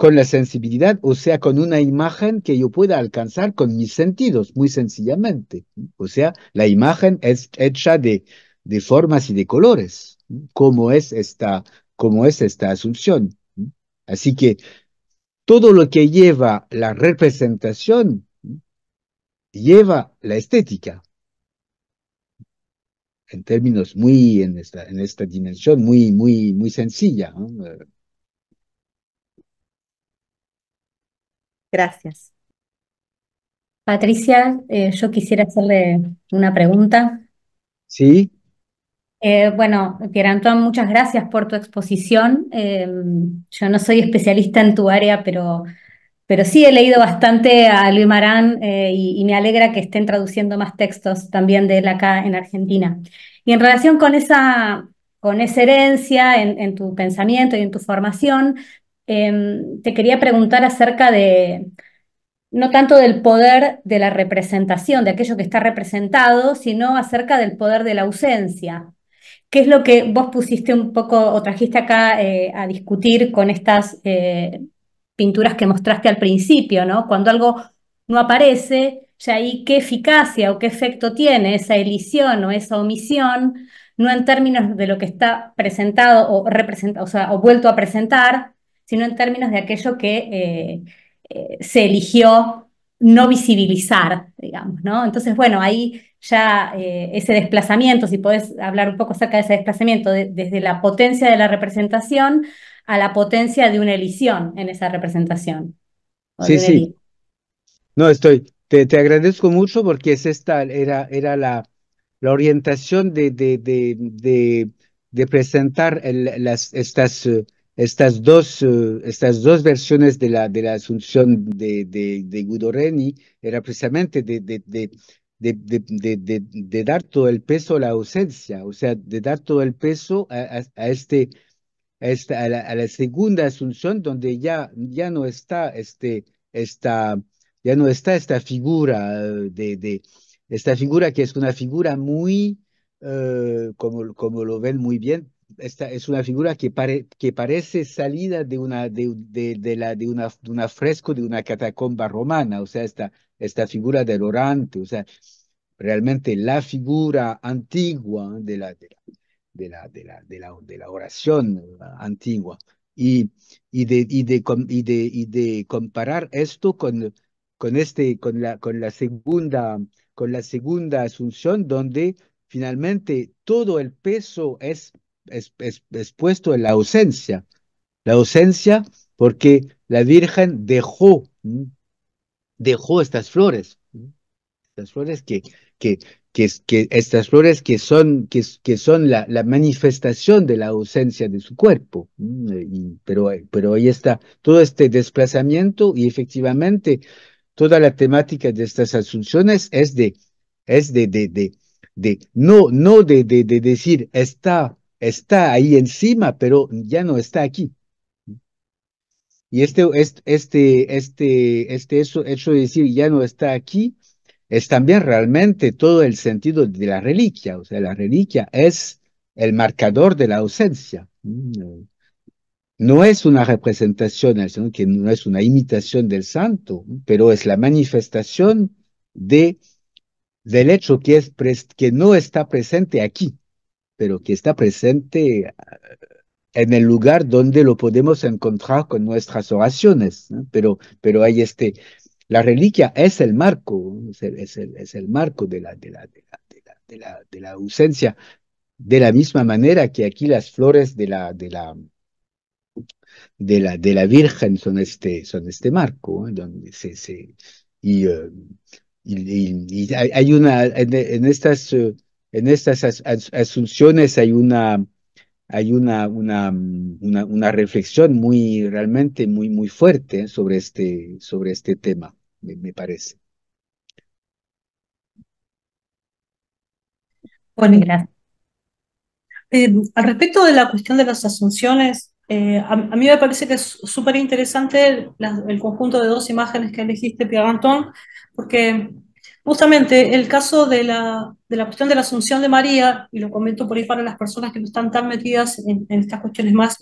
con la sensibilidad, o sea, con una imagen que yo pueda alcanzar con mis sentidos, muy sencillamente. O sea, la imagen es hecha de, de formas y de colores, como es esta, es esta asunción. Así que todo lo que lleva la representación lleva la estética. En términos muy, en esta, en esta dimensión, muy, muy, muy sencilla. Gracias. Patricia, eh, yo quisiera hacerle una pregunta. Sí. Eh, bueno, bueno, antoine muchas gracias por tu exposición. Eh, yo no soy especialista en tu área, pero, pero sí he leído bastante a Luis Marán y, me alegra que estén traduciendo más textos también de él acá en Argentina. Y en relación con esa, con esa herencia en, en tu pensamiento y en tu formación, Em, te quería preguntar acerca de, no tanto del poder de la representación, de aquello que está representado, sino acerca del poder de la ausencia. ¿Qué es lo que vos pusiste un poco o trajiste acá eh, a discutir con estas eh, pinturas que mostraste al principio, ¿no? Cuando algo no aparece, ya ahí qué eficacia o qué efecto tiene esa elisión o esa omisión, no en términos de lo que está presentado o representado, o vuelto a presentar, sino en términos de aquello que eh, eh, se eligió no visibilizar, digamos, ¿no? Entonces, bueno, ahí ya eh, ese desplazamiento, si puedes hablar un poco acerca de ese desplazamiento, desde la potencia de la representación a la potencia de una elisión en esa representación. Sí, sí. No, estoy, te, agradezco mucho porque es esta, era, era la, la orientación de, de, de presentar las, estas estas dos, eh, estas dos versiones de la, de la asunción de, de, de Gudoreni era precisamente de, de, dar todo el peso a la ausencia, o sea, de dar todo el peso a, a, este, a, esta, la, a, la, segunda asunción donde ya, ya no está este, esta, ya no está esta figura eh, de, esta figura que es una figura muy, eh, como, como lo ven muy bien, es una figura que, que parece salida de una, de, de, la, de, una, de una fresco de una catacomba romana, o sea, esta, esta figura del orante, o sea, realmente la figura antigua de la, de la, de la, de la, de la, oración antigua. Y, y, de, y, de, y, de, y de comparar esto con, con, este, con, la, con, la segunda, con la segunda asunción, donde finalmente todo el peso es es, expuesto en la ausencia. La ausencia porque la Virgen dejó, dejó estas flores, estas flores que, que, que, estas flores que son, que, que son la, manifestación de la ausencia de su cuerpo. pero, pero ahí está todo este desplazamiento y efectivamente toda la temática de estas asunciones es de, es de, de, de, no, no de, de, de decir está está ahí encima, pero ya no está aquí. Y este, este, este, este, hecho de decir ya no está aquí, es también realmente todo el sentido de la reliquia. O sea, la reliquia es el marcador de la ausencia. Mm. No es una representación, sino que no es una imitación del santo, pero es la manifestación de, del hecho que, es, que no está presente aquí pero que está presente eh, en el lugar donde lo podemos encontrar con nuestras oraciones. Pero, pero hay este, la reliquia es el marco, es el, marco de la, de la, de la, la, ausencia, de la misma manera que aquí las flores de la, de la, de la, de la Virgen son este, son este marco, ¿eh? donde y, eh, hay una, en, estas, en estas asunciones hay una, hay una, una, una, reflexión muy, realmente muy, muy fuerte sobre este, sobre este tema, me, parece. Bueno, gracias. Eh, al respecto de la cuestión de las asunciones, eh, a, mí me parece que es súper interesante el conjunto de dos imágenes que elegiste, Pierre Anton, porque Justamente el caso de la, cuestión de la Asunción de María, y lo comento por ahí para las personas que no están tan metidas en, estas cuestiones más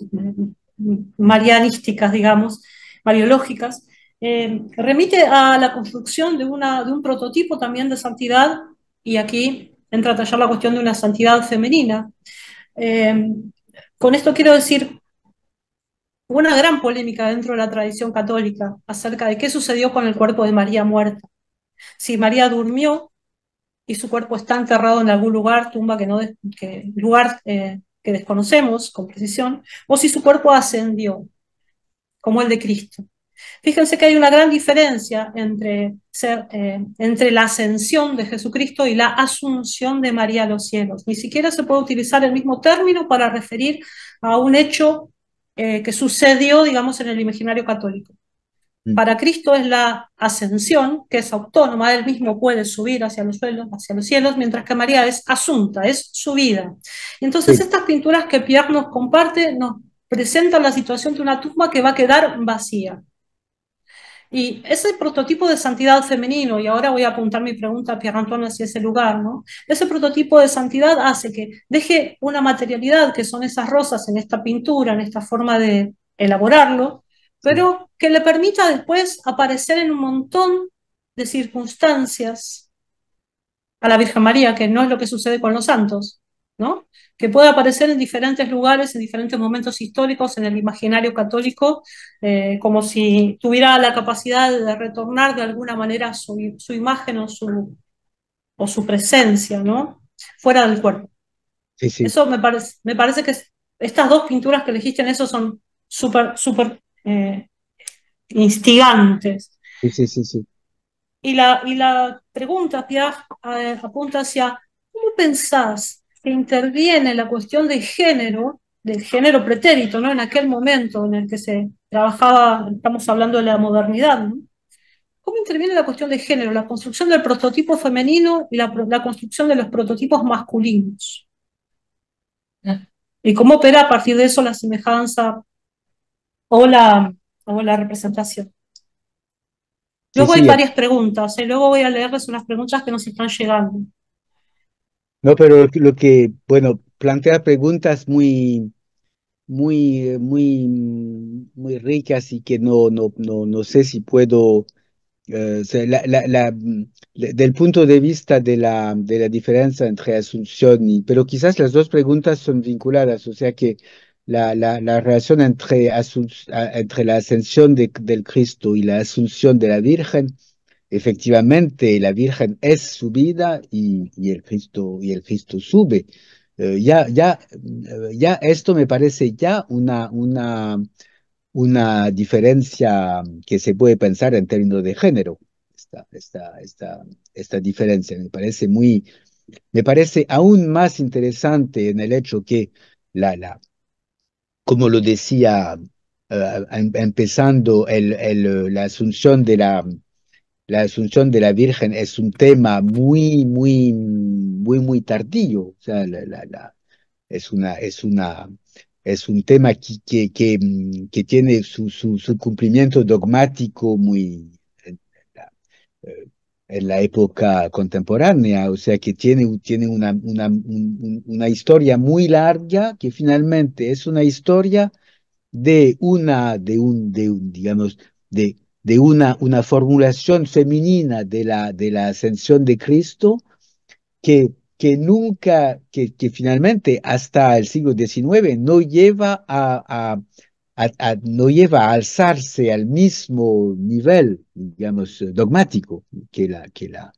mm, marianísticas, digamos, mariológicas, eh, remite a la construcción de, una, de un prototipo también de santidad, y aquí entra a tallar la cuestión de una santidad femenina. Eh, con esto quiero decir, hubo una gran polémica dentro de la tradición católica acerca de qué sucedió con el cuerpo de María muerta. Si María durmió y su cuerpo está enterrado en algún lugar, tumba que no, que, lugar eh, que desconocemos con precisión, o si su cuerpo ascendió, como el de Cristo. Fíjense que hay una gran diferencia entre, eh, entre la ascensión de Jesucristo y la asunción de María a los cielos. Ni siquiera se puede utilizar el mismo término para referir a un hecho eh, que sucedió, digamos, en el imaginario católico. Mm. Para Cristo es la ascensión, que es autónoma, él mismo puede subir hacia los suelos, hacia los cielos, mientras que María es asunta, es subida. Entonces, estas pinturas que Pierre nos comparte nos presentan la situación de una tumba que va a quedar vacía. Y ese prototipo de santidad femenino, y ahora voy a apuntar mi pregunta a Pierre Antoine hacia ese lugar, ¿no? Ese prototipo de santidad hace que deje una materialidad, que son esas rosas en esta pintura, en esta forma de elaborarlo, pero que le permita después aparecer en un montón de circunstancias a la Virgen María, que no es lo que sucede con los santos, ¿no? Que puede aparecer en diferentes lugares, en diferentes momentos históricos, en el imaginario católico, eh, como si tuviera la capacidad de retornar de alguna manera su, imagen o su, presencia, ¿no? Fuera del cuerpo. Sí, sí. Eso me, parece me parece que estas dos pinturas que elegiste en eso son súper, súper eh, instigantes. Y la, y la pregunta, eh, apunta hacia, ¿cómo pensás que interviene la cuestión de género, del género pretérito, ¿no? en aquel momento en el que se trabajaba, estamos hablando de la modernidad, ¿Cómo interviene la cuestión de género, la construcción del prototipo femenino y la, la construcción de los prototipos masculinos? Ah. ¿Y cómo opera a partir de eso la semejanza o la, representación. Luego hay varias preguntas, y ¿eh? luego voy a leerles unas preguntas que nos están llegando. No, pero lo que, bueno, plantea preguntas muy, muy, muy, muy ricas y que no, no, no, no sé si puedo, eh, del punto de vista de la, de la diferencia entre Asunción y, pero quizás las dos preguntas son vinculadas, o sea que la, relación entre, entre la ascensión del Cristo y la asunción de la Virgen, efectivamente la Virgen es subida y, y el Cristo y el Cristo sube. Eh, ya, ya, eh, ya esto me parece ya una, una, una diferencia que se puede pensar en términos de género. Esta, esta, esta, esta diferencia me parece muy, me parece aún más interesante en el hecho que la, la, como lo decía eh, em, empezando, el, la asunción de la, la Asunción de la Virgen es un tema muy, muy, muy, muy tardío. O sea, la, es, una, es, una, es un tema que, que, que, mm, tiene su, su, cumplimiento dogmático muy eh, eh, en la época contemporánea, o sea que tiene, tiene una, una, una, historia muy larga que finalmente es una historia de una, de un, de un digamos, de, de una, una formulación femenina de la, de la ascensión de Cristo que, que nunca, que, finalmente hasta el siglo XIX no lleva a no lleva a alzarse al mismo nivel, digamos, dogmático que la, que la,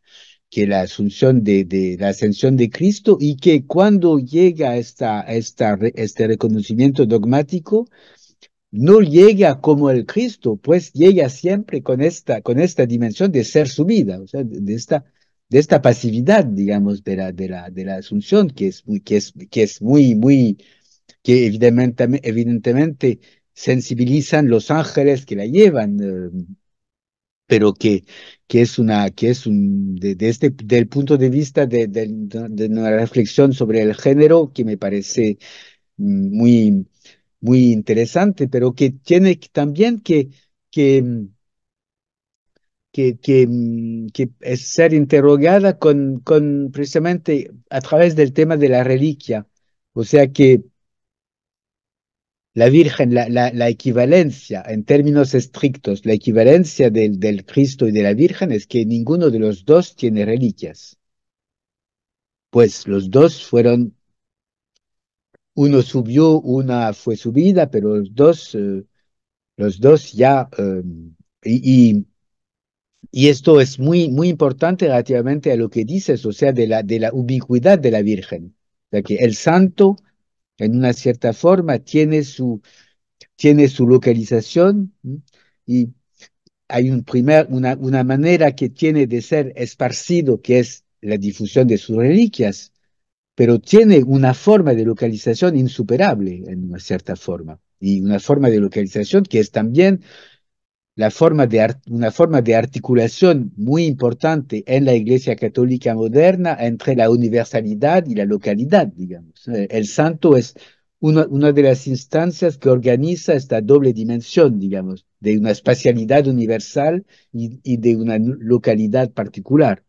que la asunción de, de, la ascensión de Cristo y que cuando llega esta, esta, este reconocimiento dogmático, no llega como el Cristo, pues llega siempre con esta, con esta dimensión de ser subida, o sea, de esta, de esta pasividad, digamos, de la, de la, asunción, que es muy, que es, que es muy, muy, que evidentemente, evidentemente sensibilizan los ángeles que la llevan, eh, pero que, que es una, que es un, desde de este, del punto de vista de, de, de, una reflexión sobre el género que me parece mm, muy, muy interesante, pero que tiene también que, que, que, que, mm, que ser interrogada con, con precisamente a través del tema de la reliquia. O sea que la Virgen, la, la, equivalencia, en términos estrictos, la equivalencia del, del, Cristo y de la Virgen es que ninguno de los dos tiene reliquias. Pues los dos fueron, uno subió, una fue subida, pero los dos, eh, los dos ya, em, y, y, esto es muy, muy importante relativamente a lo que dices, o sea, de la, de la ubicuidad de la Virgen, O sea, que el santo en una cierta forma, tiene su, tiene su localización y hay un primer, una, una manera que tiene de ser esparcido, que es la difusión de sus reliquias, pero tiene una forma de localización insuperable en una cierta forma y una forma de localización que es también la forma de una forma de articulación muy importante en la Iglesia Católica moderna entre la universalidad y la localidad, digamos. Eh, el santo es una, una de las instancias que organiza esta doble dimensión, digamos, de una espacialidad universal y, y de una localidad particular.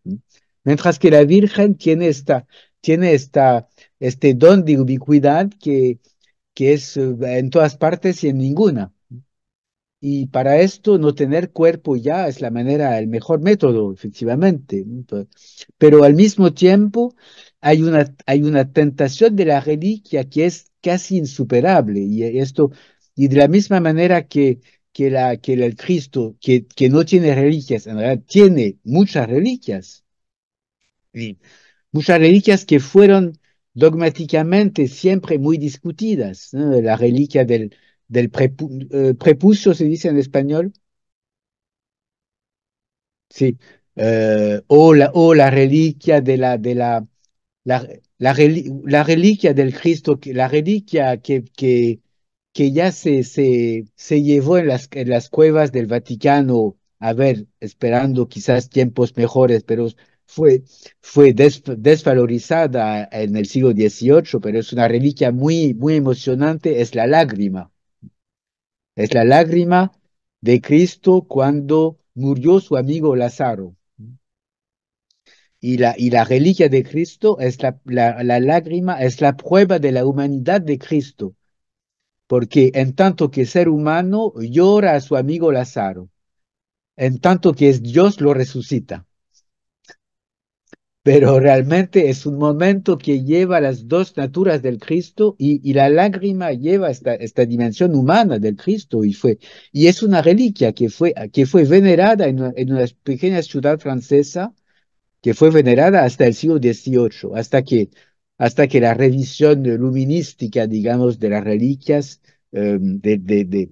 Mientras que la Virgen tiene, esta, tiene esta, este don de ubicuidad que, que es eh, en todas partes y en ninguna. Y para esto no tener cuerpo ya es la manera, el mejor método, efectivamente. Pero al mismo tiempo hay una, hay una tentación de la reliquia que es casi insuperable. Y e-, esto, y de la misma manera que, que, la, que el Cristo, que, que no tiene reliquias, en realidad tiene muchas reliquias. muchas reliquias que fueron dogmáticamente siempre muy discutidas. La reliquia del, del eh, prepucio, se dice en español. Sí. Eh, o, la, reliquia de la, de la, la, reliquia del Cristo, la reliquia que, que, que ya se, se, se llevó en las, en las cuevas del Vaticano, a ver, esperando quizás tiempos mejores, pero fue, fue desvalorizada en el siglo XVIII, pero es una reliquia muy, muy emocionante, es la lágrima. Es la lágrima de Cristo cuando murió su amigo Lázaro. Y la, y la reliquia de Cristo es la, la, lágrima, es la prueba de la humanidad de Cristo. Porque en tanto que ser humano llora a su amigo Lázaro, en tanto que es Dios lo resucita pero realmente es un momento que lleva las dos naturas del Cristo y, la lágrima lleva esta, esta, dimensión humana del Cristo y fue y es una reliquia que fue que fue venerada en una, pequeña ciudad francesa que fue venerada hasta el siglo XVIII hasta que hasta que la revisión luminística digamos de las reliquias em, de, de, de,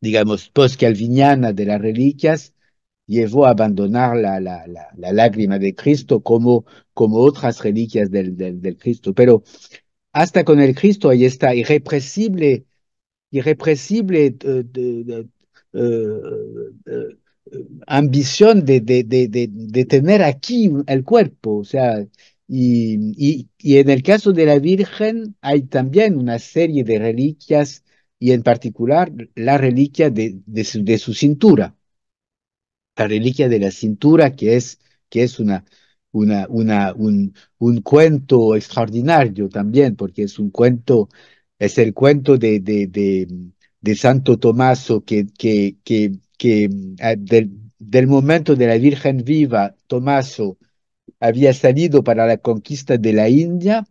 digamos post calviniana de las reliquias llevó a abandonar la, la, la, lágrima de Cristo como, como otras reliquias del, del, Cristo. Pero hasta con el Cristo hay esta irrepresible, irrepresible eh, de, eh, eh, ambición de, de, tener aquí el cuerpo, o sea, y, y, en el caso de la Virgen hay también una serie de reliquias y en particular la reliquia de, de su, cintura la reliquia de la cintura, que es, que es una, una, una, un, un, cuento extraordinario también, porque es un cuento, es el cuento de, de, de, Santo Tomaso que, que, que, que ah, del, del, momento de la Virgen viva, Tomaso había salido para la conquista de la India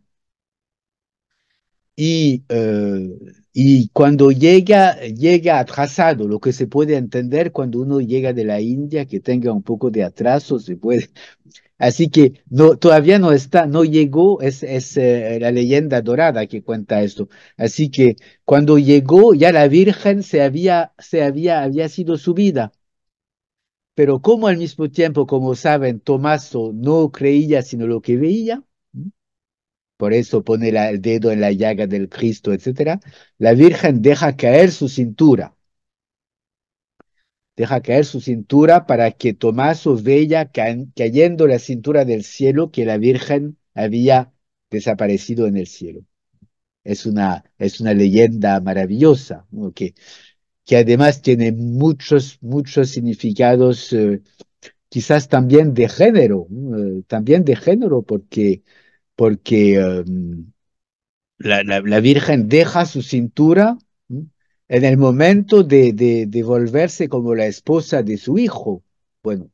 y, eh, y cuando llega, llega atrasado, lo que se puede entender cuando uno llega de la India, que tenga un poco de atraso, se puede. Así que no, todavía no está, no llegó, es, es eh, la leyenda dorada que cuenta esto. Así que cuando llegó, ya la Virgen se había, se había, había sido subida. Pero como al mismo tiempo, como saben, Tomaso no creía sino lo que veía, por eso pone el dedo en la llaga del Cristo, etc., la Virgen deja caer su cintura. Deja caer su cintura para que Tomás vea cayendo la cintura del cielo que la Virgen había desaparecido en el cielo. Es una, es una leyenda maravillosa, que, además tiene muchos, muchos significados, eh, quizás también de género, eh, también de género, porque porque um, la, Virgen deja su cintura en el momento de, de, volverse como la esposa de su hijo. Bueno,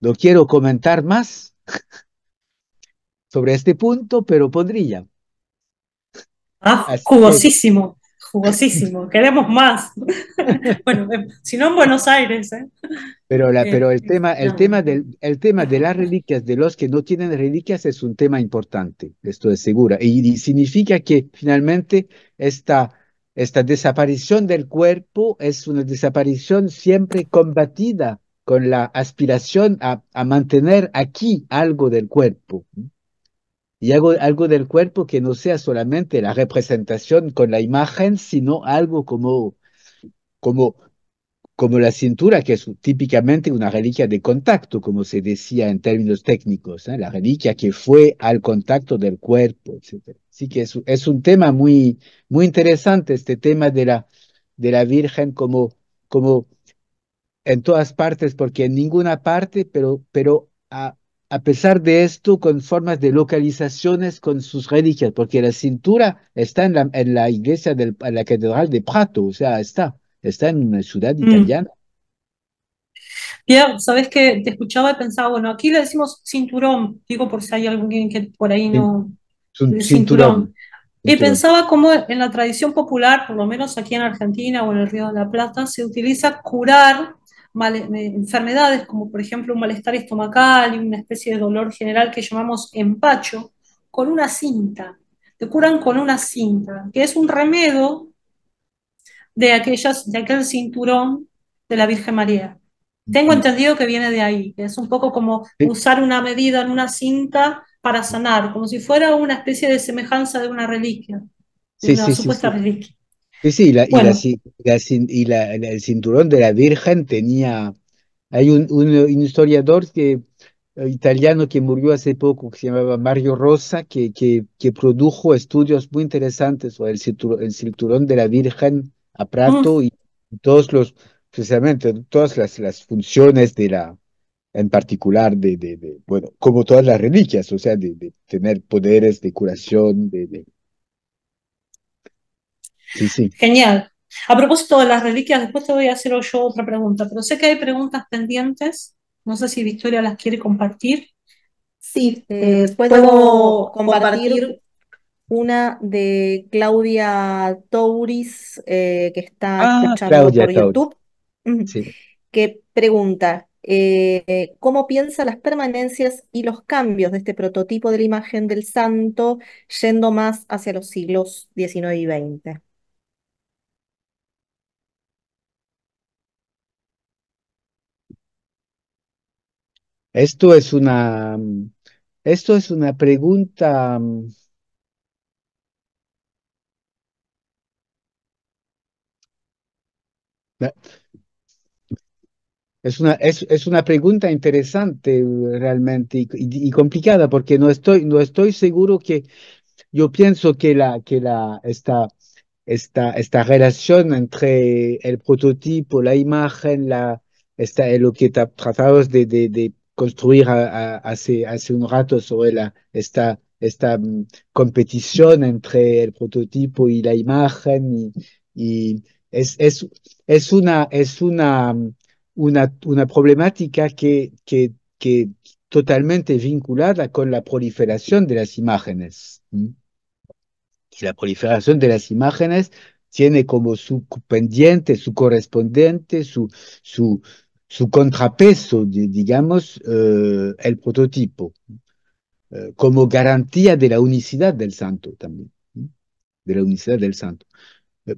no quiero comentar más sobre este punto, pero pondría. Ah, jugosísimo, jugosísimo. Queremos más. bueno, eh, si no en Buenos Aires. ¿eh? Pero, la, pero el, este, tema, el, tema del, el tema de las reliquias, de los que no tienen reliquias, es un tema importante, esto es segura Y, significa que finalmente esta, esta desaparición del cuerpo es una desaparición siempre combatida con la aspiración a, a mantener aquí algo del cuerpo. Y algo, algo del cuerpo que no sea solamente la representación con la imagen, sino algo como, como como la cintura, que es típicamente una reliquia de contacto, como se decía en términos técnicos, ¿eh? la reliquia que fue al contacto del cuerpo, etc. Así que es, un tema muy, muy interesante, este tema de la, de la Virgen como, como en todas partes, porque en ninguna parte, pero, pero a, a pesar de esto, con formas de localizaciones con sus reliquias, porque la cintura está en la, en la iglesia de la Catedral de Prato, o sea, está está en una ciudad mm. italiana. Pierre, sabes que te escuchaba y pensaba, bueno, aquí le decimos cinturón, digo por si hay alguien que por ahí no. Cinturón. Y pensaba cómo en la tradición popular, por lo menos aquí en Argentina o en el Río de la Plata, se utiliza curar eh, enfermedades como por ejemplo un malestar estomacal y una especie de dolor general que llamamos empacho, con una cinta. Te curan con una cinta, que es un remedio de, aquellas, de aquel cinturón de la Virgen María. Tengo entendido que viene de ahí, que es un poco como usar una medida en una cinta para sanar, como si fuera una especie de semejanza de una reliquia, Sí, sí, y, el cinturón de la Virgen tenía... Hay un, historiador que, eh, italiano que murió hace poco, que se llamaba Mario Rosa, que, que, produjo estudios muy interesantes sobre el cinturón de la Virgen a Prato y todos los, precisamente, todas las, las funciones de la, en particular de, de, bueno, como todas las reliquias, o sea, de, tener poderes de curación, de... Sí, sí. Genial. A propósito de las reliquias, después te voy a hacer yo otra pregunta, pero sé que hay preguntas pendientes, no sé si Victoria las quiere compartir. Sí, eh, eh, puedo, compartir una de Claudia Tauris, eh, que está ah, escuchando por YouTube, que pregunta, eh, ¿cómo piensa las permanencias y los cambios de este prototipo de la imagen del santo yendo más hacia los siglos XIX y XX? Esto es una, mm, esto es una pregunta mm, Es una, es, una pregunta interesante realmente y, complicada porque no estoy, no estoy seguro que yo pienso que, la, que la, esta, esta, esta relación entre el prototipo, la imagen, la, lo que tratamos de, de, de construir hace, hace un rato sobre la, esta, esta mm, competición entre el prototipo y la imagen es, es una, es una, una, una problemática que, que, que totalmente vinculada con la proliferación de las imágenes. Y la proliferación de las imágenes tiene como su pendiente, su correspondiente, su, su, su contrapeso, digamos, eh, el prototipo, eh, como garantía de la unicidad del santo también, de la unicidad del santo. Eh,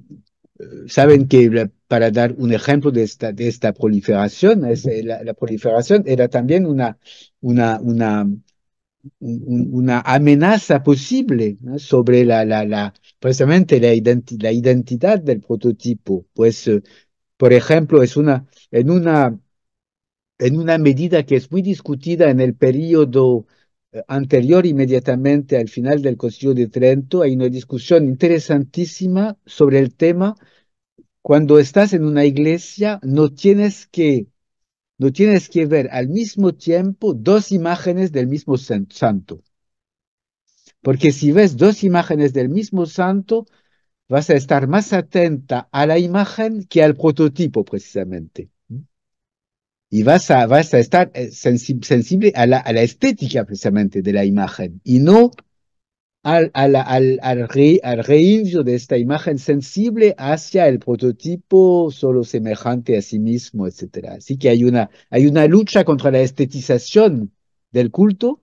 saben que para dar un ejemplo de esta, de esta proliferación, eh, la, proliferación era también una, una, una, una amenaza posible sobre la, la, precisamente la, identidad del prototipo. Pues, eh, por ejemplo, es una, en, una, en una medida que es muy discutida en el periodo eh, anterior, inmediatamente al final del Concilio de Trento, hay una discusión interesantísima sobre el tema. Cuando estás en una iglesia, no tienes que, no tienes que ver al mismo tiempo dos imágenes del mismo santo. Porque si ves dos imágenes del mismo santo, vas a estar más atenta a la imagen que al prototipo, precisamente y vas a, estar eh, sensible a la, estética precisamente de la imagen y no al, al, reinvio de esta imagen sensible hacia el prototipo solo semejante a sí mismo, etc. Así que hay una, hay una lucha contra la estetización del culto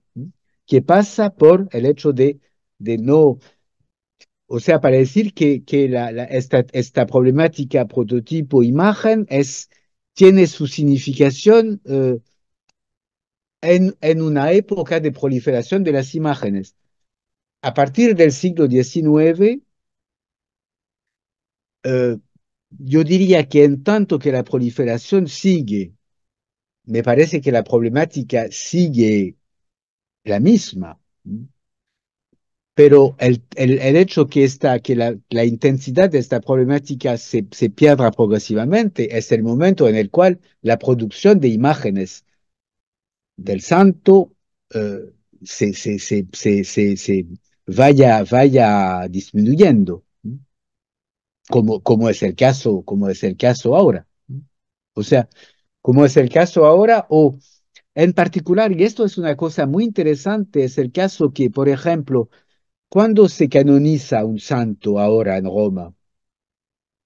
que pasa por el hecho de, no, o sea, para decir que, que esta problemática prototipo-imagen es tiene su significación eh, en, una época de proliferación de las imágenes. A partir del siglo XIX, eh, yo diría que en tanto que la proliferación sigue, me parece que la problemática sigue la misma pero el, el, el hecho que, está que la, la, intensidad de esta problemática se, se, pierda progresivamente es el momento en el cual la producción de imágenes del santo eh, se, se, se, vaya, vaya disminuyendo, como, es el caso, como es el caso ahora. O sea, como es el caso ahora, o en particular, y esto es una cosa muy interesante, es el caso que, por ejemplo, cuando se canoniza un santo ahora en Roma?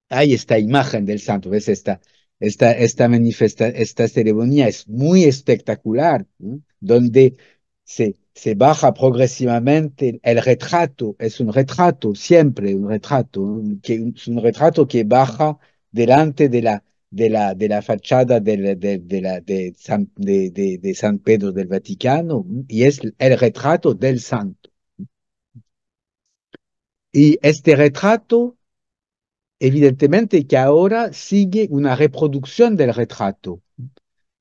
Hay esta imagen del santo, ¿ves? Esta, esta, esta, manifesta, esta ceremonia es muy espectacular, donde se, se baja progresivamente el retrato, es un retrato, siempre un retrato, que, un retrato que baja delante de la, de la, de la fachada de, de, de, de, San Pedro del Vaticano y es el retrato del santo. Y este retrato, evidentemente que ahora sigue una reproducción del retrato,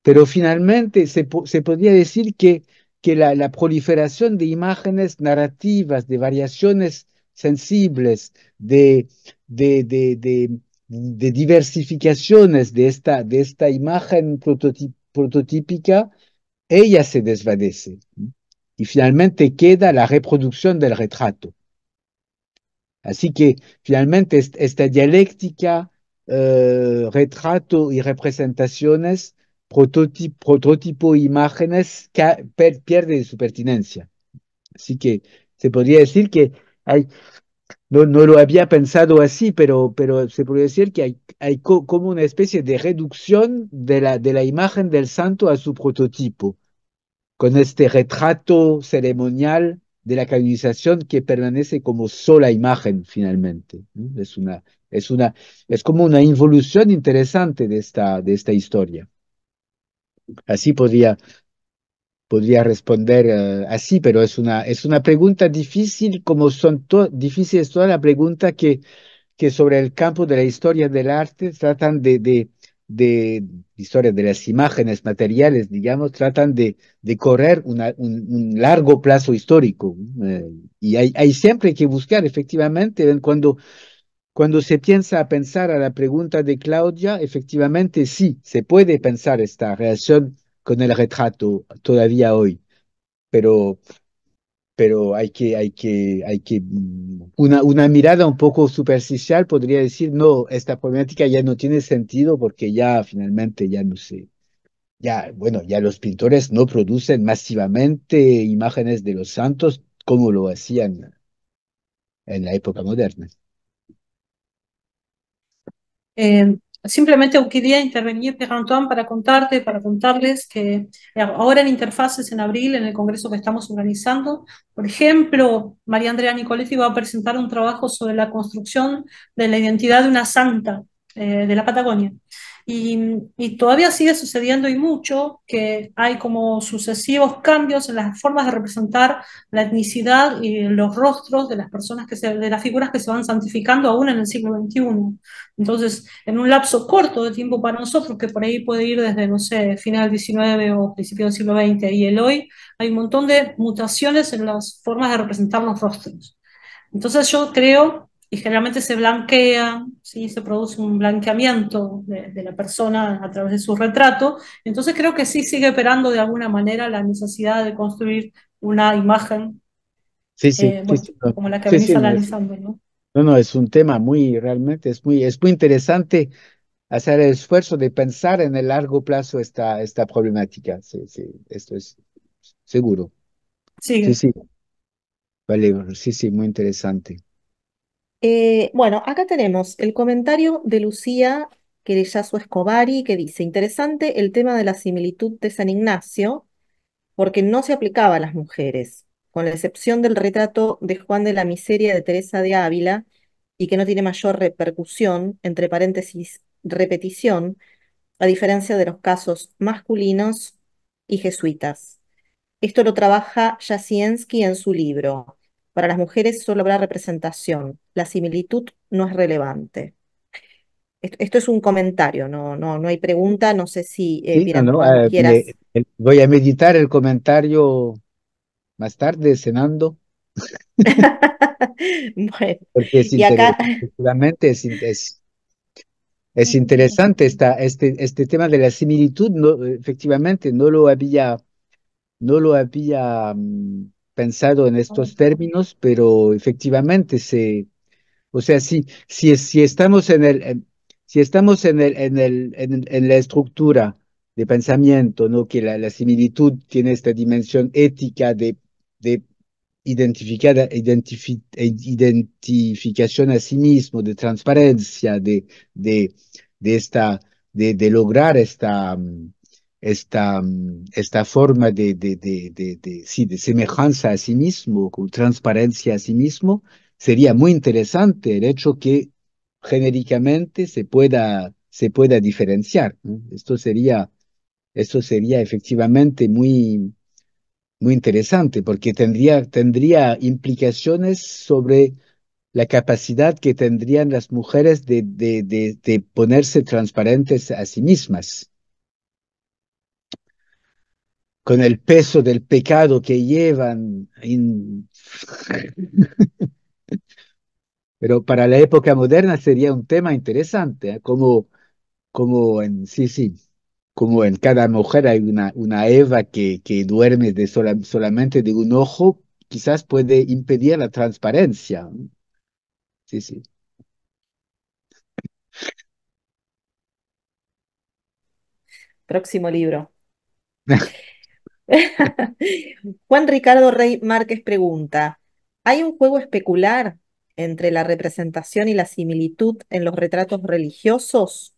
pero finalmente se, podría decir que, que la, proliferación de imágenes narrativas, de variaciones sensibles, de, de, de, diversificaciones de esta, de esta imagen prototípica, ella se desvanece. Y finalmente queda la reproducción del retrato. Así que finalmente esta dialéctica, eh, retrato y representaciones, prototipo, e imágenes, pierde su pertinencia. Así que se podría decir que hay, no, lo había pensado así, pero, se podría decir que hay, como una especie de reducción de la imagen del santo a su prototipo, con este retrato ceremonial de la canonización que permanece como sola imagen finalmente. Es, una, es, una, es como una involución interesante de esta, de esta historia. Así podría, podría responder eh, así, pero es una, es una pregunta difícil, como son difíciles todas las preguntas que, que sobre el campo de la historia del arte tratan de, de, de historia de las imágenes materiales, digamos, tratan de, de correr un, largo plazo histórico. Eh, y hay, siempre que buscar, efectivamente, cuando, cuando se piensa a pensar a la pregunta de Claudia, efectivamente sí, se puede pensar esta relación con el retrato todavía hoy, pero pero hay que, hay que, hay que, mm, una, una mirada un poco superficial podría decir, no, esta problemática ya no tiene sentido porque ya finalmente ya no sé. Ya, bueno, ya los pintores no producen masivamente imágenes de los santos como lo hacían en la época moderna. Eh, Simplemente quería intervenir, Pierre Antoine, para contarte, para contarles que eh, ahora en Interfaces, en abril, en el congreso que estamos organizando, por ejemplo, María Andrea Nicoletti va a presentar un trabajo sobre la construcción de la identidad de una santa eh, de la Patagonia. Y, todavía sigue sucediendo y mucho que hay como sucesivos cambios en las formas de representar la etnicidad y los rostros de las personas que se, de las figuras que se van santificando aún en el siglo XXI. Entonces, en un lapso corto de tiempo para nosotros, que por ahí puede ir desde, no sé, final del XIX o principio del siglo XX y el hoy, hay un montón de mutaciones en las formas de representar los rostros. Entonces yo creo y generalmente se blanquea, ¿sí? se produce un blanqueamiento de, la persona a través de su retrato. Entonces creo que sí sigue operando de alguna manera la necesidad de construir una imagen sí, sí, eh, como la que venís analizando. ¿no? no, es un tema muy, realmente es muy, es muy interesante hacer el esfuerzo de pensar en el largo plazo esta, esta problemática. Sí, sí, esto es seguro. Sí, sí. Vale, sí, sí, muy interesante. Eh, bueno, acá tenemos el comentario de Lucía Querellazo Escobari que dice, interesante el tema de la similitud de San Ignacio, porque no se aplicaba a las mujeres, con la excepción del retrato de Juan de la Miseria de Teresa de Ávila, y que no tiene mayor repercusión, entre paréntesis, repetición, a diferencia de los casos masculinos y jesuitas. Esto lo trabaja Jasinski en su libro. Para las mujeres solo habrá representación, la similitud no es relevante. Esto, es un comentario, no, no, no hay pregunta, no sé si eh, eh, voy a meditar el comentario más tarde, cenando. bueno, Porque es y es, interesante esta, este, este tema de la similitud, efectivamente, no lo había, no lo había mm, pensado en estos términos, pero efectivamente se, o sea, si, si, si estamos en el, si estamos en el, en el, en, la estructura de pensamiento, ¿no? Que la, similitud tiene esta dimensión ética de, de e identificación a sí mismo, de transparencia, de, de, de esta, de, de lograr esta, mm, esta, esta forma de, de, sí, de, semejanza a sí mismo, con transparencia a sí mismo, sería muy interesante el hecho que genéricamente se pueda, se pueda diferenciar. Esto, sería, esto sería efectivamente muy, muy interesante porque tendría, tendría implicaciones sobre la capacidad que tendrían las mujeres de, de, ponerse transparentes a sí mismas con el peso del pecado que llevan. Pero para la época moderna sería un tema interesante, ¿eh? como, como en, sí, sí, como en cada mujer hay una, una Eva que, que duerme de solamente de un ojo, quizás puede impedir la transparencia. Sí, sí. Próximo libro. Juan Ricardo Rey Márquez pregunta, ¿hay un juego especular entre la representación y la similitud en los retratos religiosos?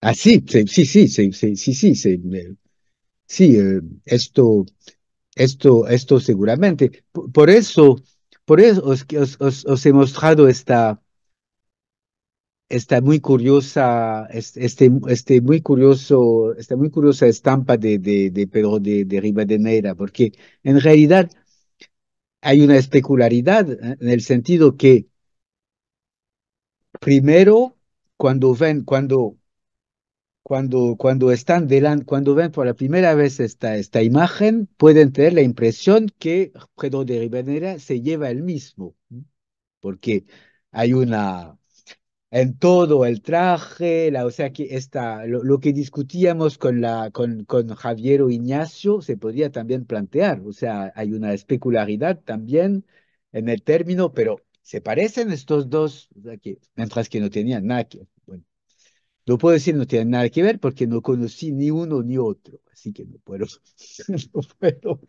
ah, sí, sí, sí, sí, sí, sí, sí, eh, eh, esto, esto, esto seguramente. Por, eso, por eso os he mostrado esta, esta muy curiosa, este, este, este muy curioso, esta muy curiosa estampa de, de, Pedro de, de Ribadeneira, porque en realidad hay una especularidad ¿eh? en el sentido que primero cuando ven, cuando, cuando, cuando están delante, cuando ven por la primera vez esta, esta imagen, pueden tener la impresión que Pedro de Ribadeneira se lleva el mismo, porque hay una en todo el traje, la, o sea que esta, lo, que discutíamos con, la, con, con Javier o Ignacio se podría también plantear, o sea, hay una especularidad también en el término, pero se parecen estos dos, o sea que, mientras que no tenían nada que ver. Bueno, no puedo decir no tienen nada que ver porque no conocí ni uno ni otro, así que no puedo, no puedo,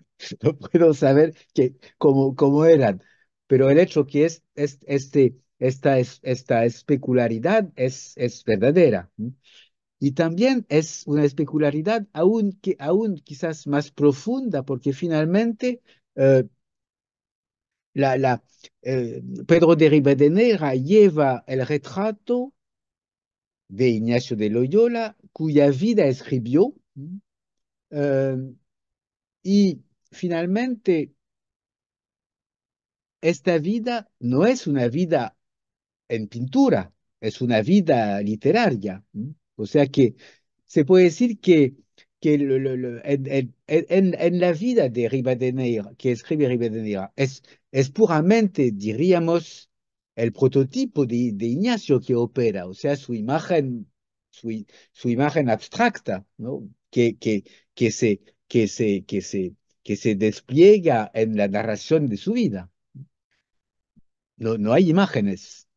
no puedo saber que, cómo, cómo eran, pero el hecho que es, es este esta, es, esta especularidad es, es verdadera. Y también es una especularidad aún, que, aún quizás más profunda, porque finalmente eh, la, la, eh, Pedro de Ribadeneira lleva el retrato de Ignacio de Loyola, cuya vida escribió, eh, y finalmente esta vida no es una vida en pintura, es una vida literaria. O sea que se puede decir que, en, la vida de Ribadeneira, que escribe Ribadeneira, es, es puramente, diríamos, el prototipo de, Ignacio que opera, o sea, su imagen, su, imagen abstracta, que, se, despliega en la narración de su vida. no hay imágenes,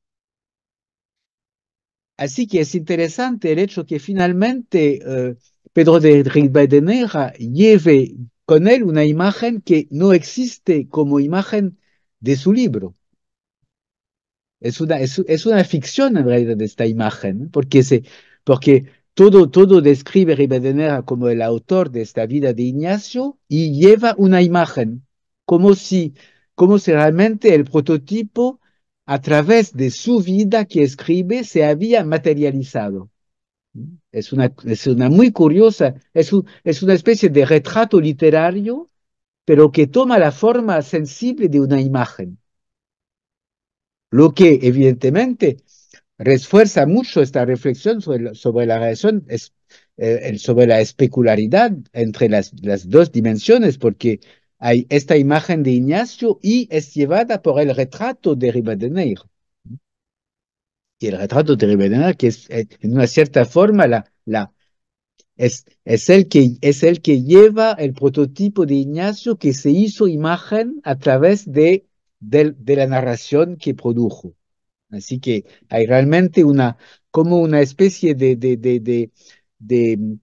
Así que es interesante el hecho que finalmente eh, Pedro de Ribadeneira lleve con él una imagen que no existe como imagen de su libro. Es una, es, una ficción en realidad esta imagen, porque, se, porque todo, todo describe Ribadeneira como el autor de esta vida de Ignacio y lleva una imagen, como si, como si realmente el prototipo a través de su vida que escribe se había materializado. Es una, es una muy curiosa, es, es una especie de retrato literario, pero que toma la forma sensible de una imagen. Lo que evidentemente refuerza mucho esta reflexión sobre, sobre la relación, eh, sobre la especularidad entre las, las dos dimensiones, porque hay esta imagen de Ignacio y es llevada por el retrato de Ribadeneir. Y el retrato de Ribadeneir, que es eh, en una cierta forma la, la, es, el que, es el que lleva el prototipo de Ignacio que se hizo imagen a través de, de la narración que produjo. Así que hay realmente una, como una especie de, de, de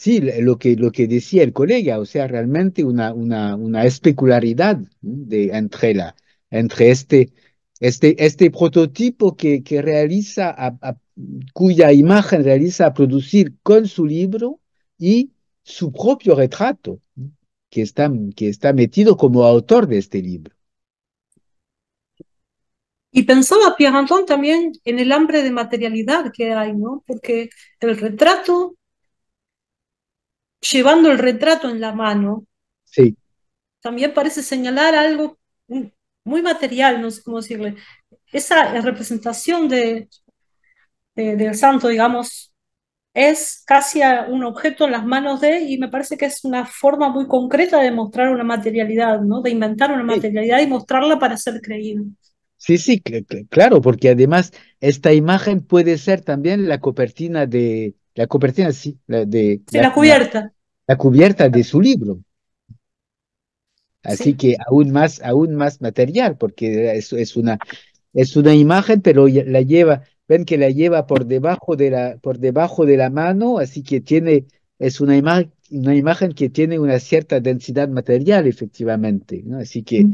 Sí, lo que, lo que decía el colega, o sea, realmente una, una, una especularidad entre, la, entre este, este, este prototipo que, que realiza, cuya imagen realiza a producir con su libro y su propio retrato, que está, que está metido como autor de este libro. Y pensaba Pierre Anton también en el hambre de materialidad que hay, ¿no? Porque el retrato llevando el retrato en la mano, sí. también parece señalar algo muy material, no sé cómo decirle. Esa representación de, del santo, digamos, es casi un objeto en las manos de, y me parece que es una forma muy concreta de mostrar una materialidad, ¿no? de inventar una materialidad y mostrarla para ser creíble. Sí, sí, claro, porque además esta imagen puede ser también la copertina de, la copertina, sí, la de... la, cubierta. La, cubierta de su libro. Así que aún más, aún más material, porque es, es, una, es una imagen, pero la lleva, ven que la lleva por debajo de la, por debajo de la mano, así que tiene, es una imagen una imagen que tiene una cierta densidad material, efectivamente, ¿no? Así que,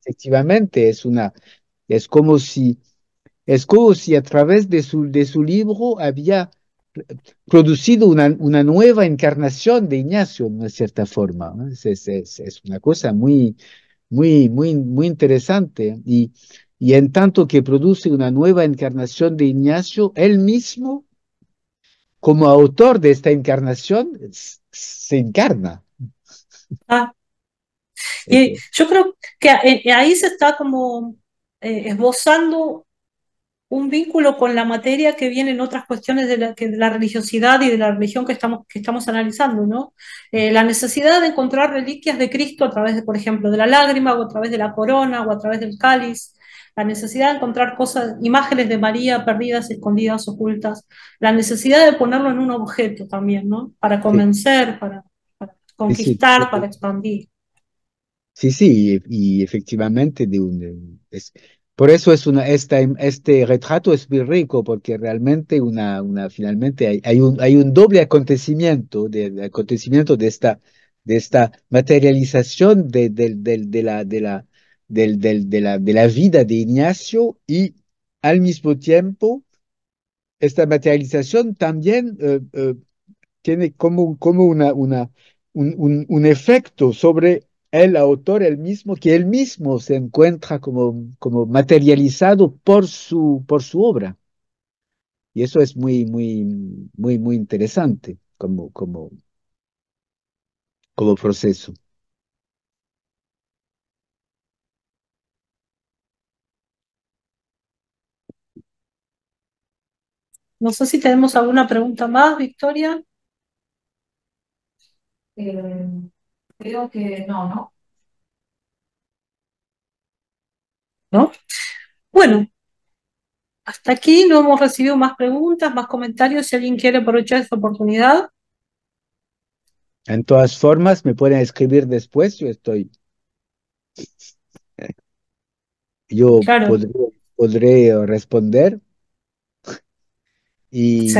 efectivamente, es una, es como si, es como si a través de su, de su libro había producido una, nueva encarnación de Ignacio, de una cierta forma. Es, una cosa muy, muy, muy, muy interesante. Y, y, en tanto que produce una nueva encarnación de Ignacio, él mismo, como autor de esta encarnación, se encarna. Ah. Y yo creo que ahí se está como eh, esbozando un vínculo con la materia que viene en otras cuestiones de la, que de la, religiosidad y de la religión que estamos, que estamos analizando, ¿no? Eh, la necesidad de encontrar reliquias de Cristo a través, de, por ejemplo, de la lágrima o a través de la corona o a través del cáliz, la necesidad de encontrar cosas, imágenes de María perdidas, escondidas, ocultas, la necesidad de ponerlo en un objeto también, ¿no? Para convencer, para, conquistar, para expandir. Sí, sí, y, efectivamente de un, por eso es una, esta, este retrato es muy rico, porque realmente una, una, finalmente hay, un, hay un doble acontecimiento de, acontecimiento de esta, de esta materialización de, la, la vida de Ignacio y al mismo tiempo esta materialización también eh, eh, tiene como, como una, una, un efecto sobre el autor, el mismo, que él mismo se encuentra como, como materializado por su, por su obra. Y eso es muy, muy, muy, muy interesante como, como, como proceso. No sé si tenemos alguna pregunta más, Victoria. Eh, creo que no, ¿no? ¿No? Bueno, hasta aquí no hemos recibido más preguntas, más comentarios. Si alguien quiere aprovechar esta oportunidad. En todas formas, me pueden escribir después, yo estoy. Yo podré, responder. Y,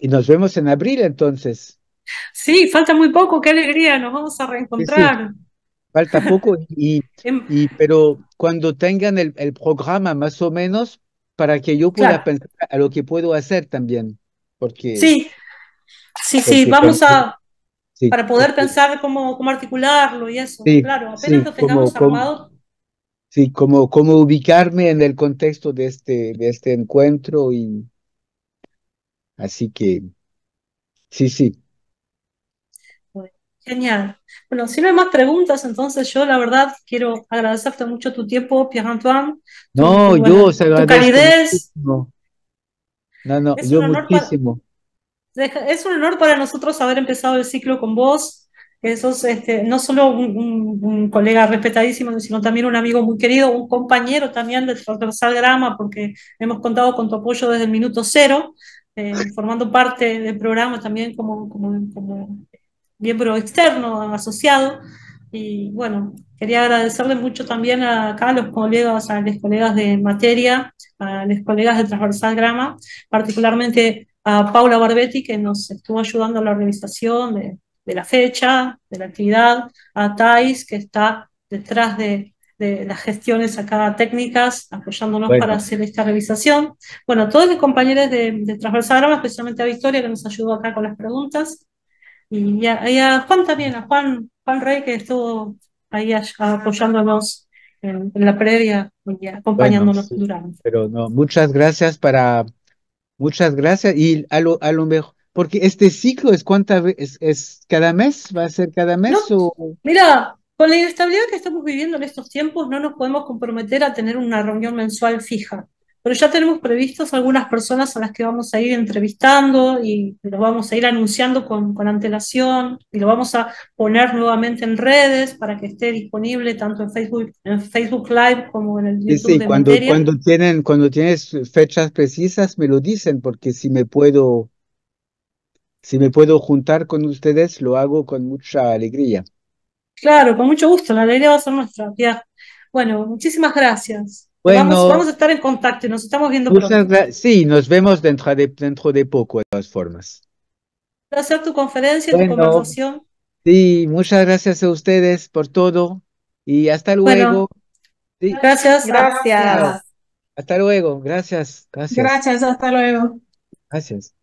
y nos vemos en abril entonces. Sí, falta muy poco, qué alegría, nos vamos a reencontrar. Falta poco, em, y, pero cuando tengan el, programa más o menos, para que yo pueda pensar a lo que puedo hacer también. Porque, sí, sí, sí, vamos a... para poder pensar cómo, cómo, articularlo y eso. claro, apenas lo tengamos armado. sí, cómo como ubicarme en el contexto de este, de este encuentro. Y, así que, sí, sí. Genial. Bueno, si no hay más preguntas, entonces yo la verdad quiero agradecerte mucho tu tiempo, Pierre-Antoine. No, yo yo lo agradezco calidez. Muchísimo. No, no, es yo muchísimo. es un honor para nosotros haber empezado el ciclo con vos. Eso este, no solo un, colega respetadísimo, sino también un amigo muy querido, un compañero también de Transversal porque hemos contado con tu apoyo desde el minuto cero. Eh, formando parte del programa también como, como miembro externo asociado. Y bueno, quería agradecerle mucho también acá a los colegas, a los colegas de materia, a los colegas de Transversal Grama, particularmente a Paula Barbetti, que nos estuvo ayudando a la organización de, la fecha, de la actividad, a Thais, que está detrás de, las gestiones acá técnicas, apoyándonos para hacer esta revisación. Bueno, a todos los compañeros de, de Transversal Grama, especialmente a Victoria, que nos ayudó acá con las preguntas. Y a, Juan también, a Juan, Juan Rey, que estuvo ahí apoyándonos en, la previa y acompañándonos durante. Pero no, muchas gracias para, muchas gracias y a lo, mejor. Porque este ciclo es es, cada mes, va a ser cada mes Mira, con la inestabilidad que estamos viviendo en estos tiempos, no nos podemos comprometer a tener una reunión mensual fija pero ya tenemos previstos algunas personas a las que vamos a ir entrevistando y lo vamos a ir anunciando con, antelación y lo vamos a poner nuevamente en redes para que esté disponible tanto en Facebook, en Facebook Live como en el YouTube. Sí, sí cuando, cuando, tienen, cuando tienes fechas precisas me lo dicen porque si me puedo, si me puedo juntar con ustedes lo hago con mucha alegría. Claro, con mucho gusto, la alegría va a ser nuestra. Bueno, muchísimas gracias vamos, a estar en contacto y nos estamos viendo pronto. Sí, nos vemos dentro de, dentro de poco, de todas formas. Placer tu conferencia, tu conversación. Sí, muchas gracias a ustedes por todo y hasta luego. Gracias. Gracias. Hasta luego, gracias. Gracias, gracias hasta luego. Gracias.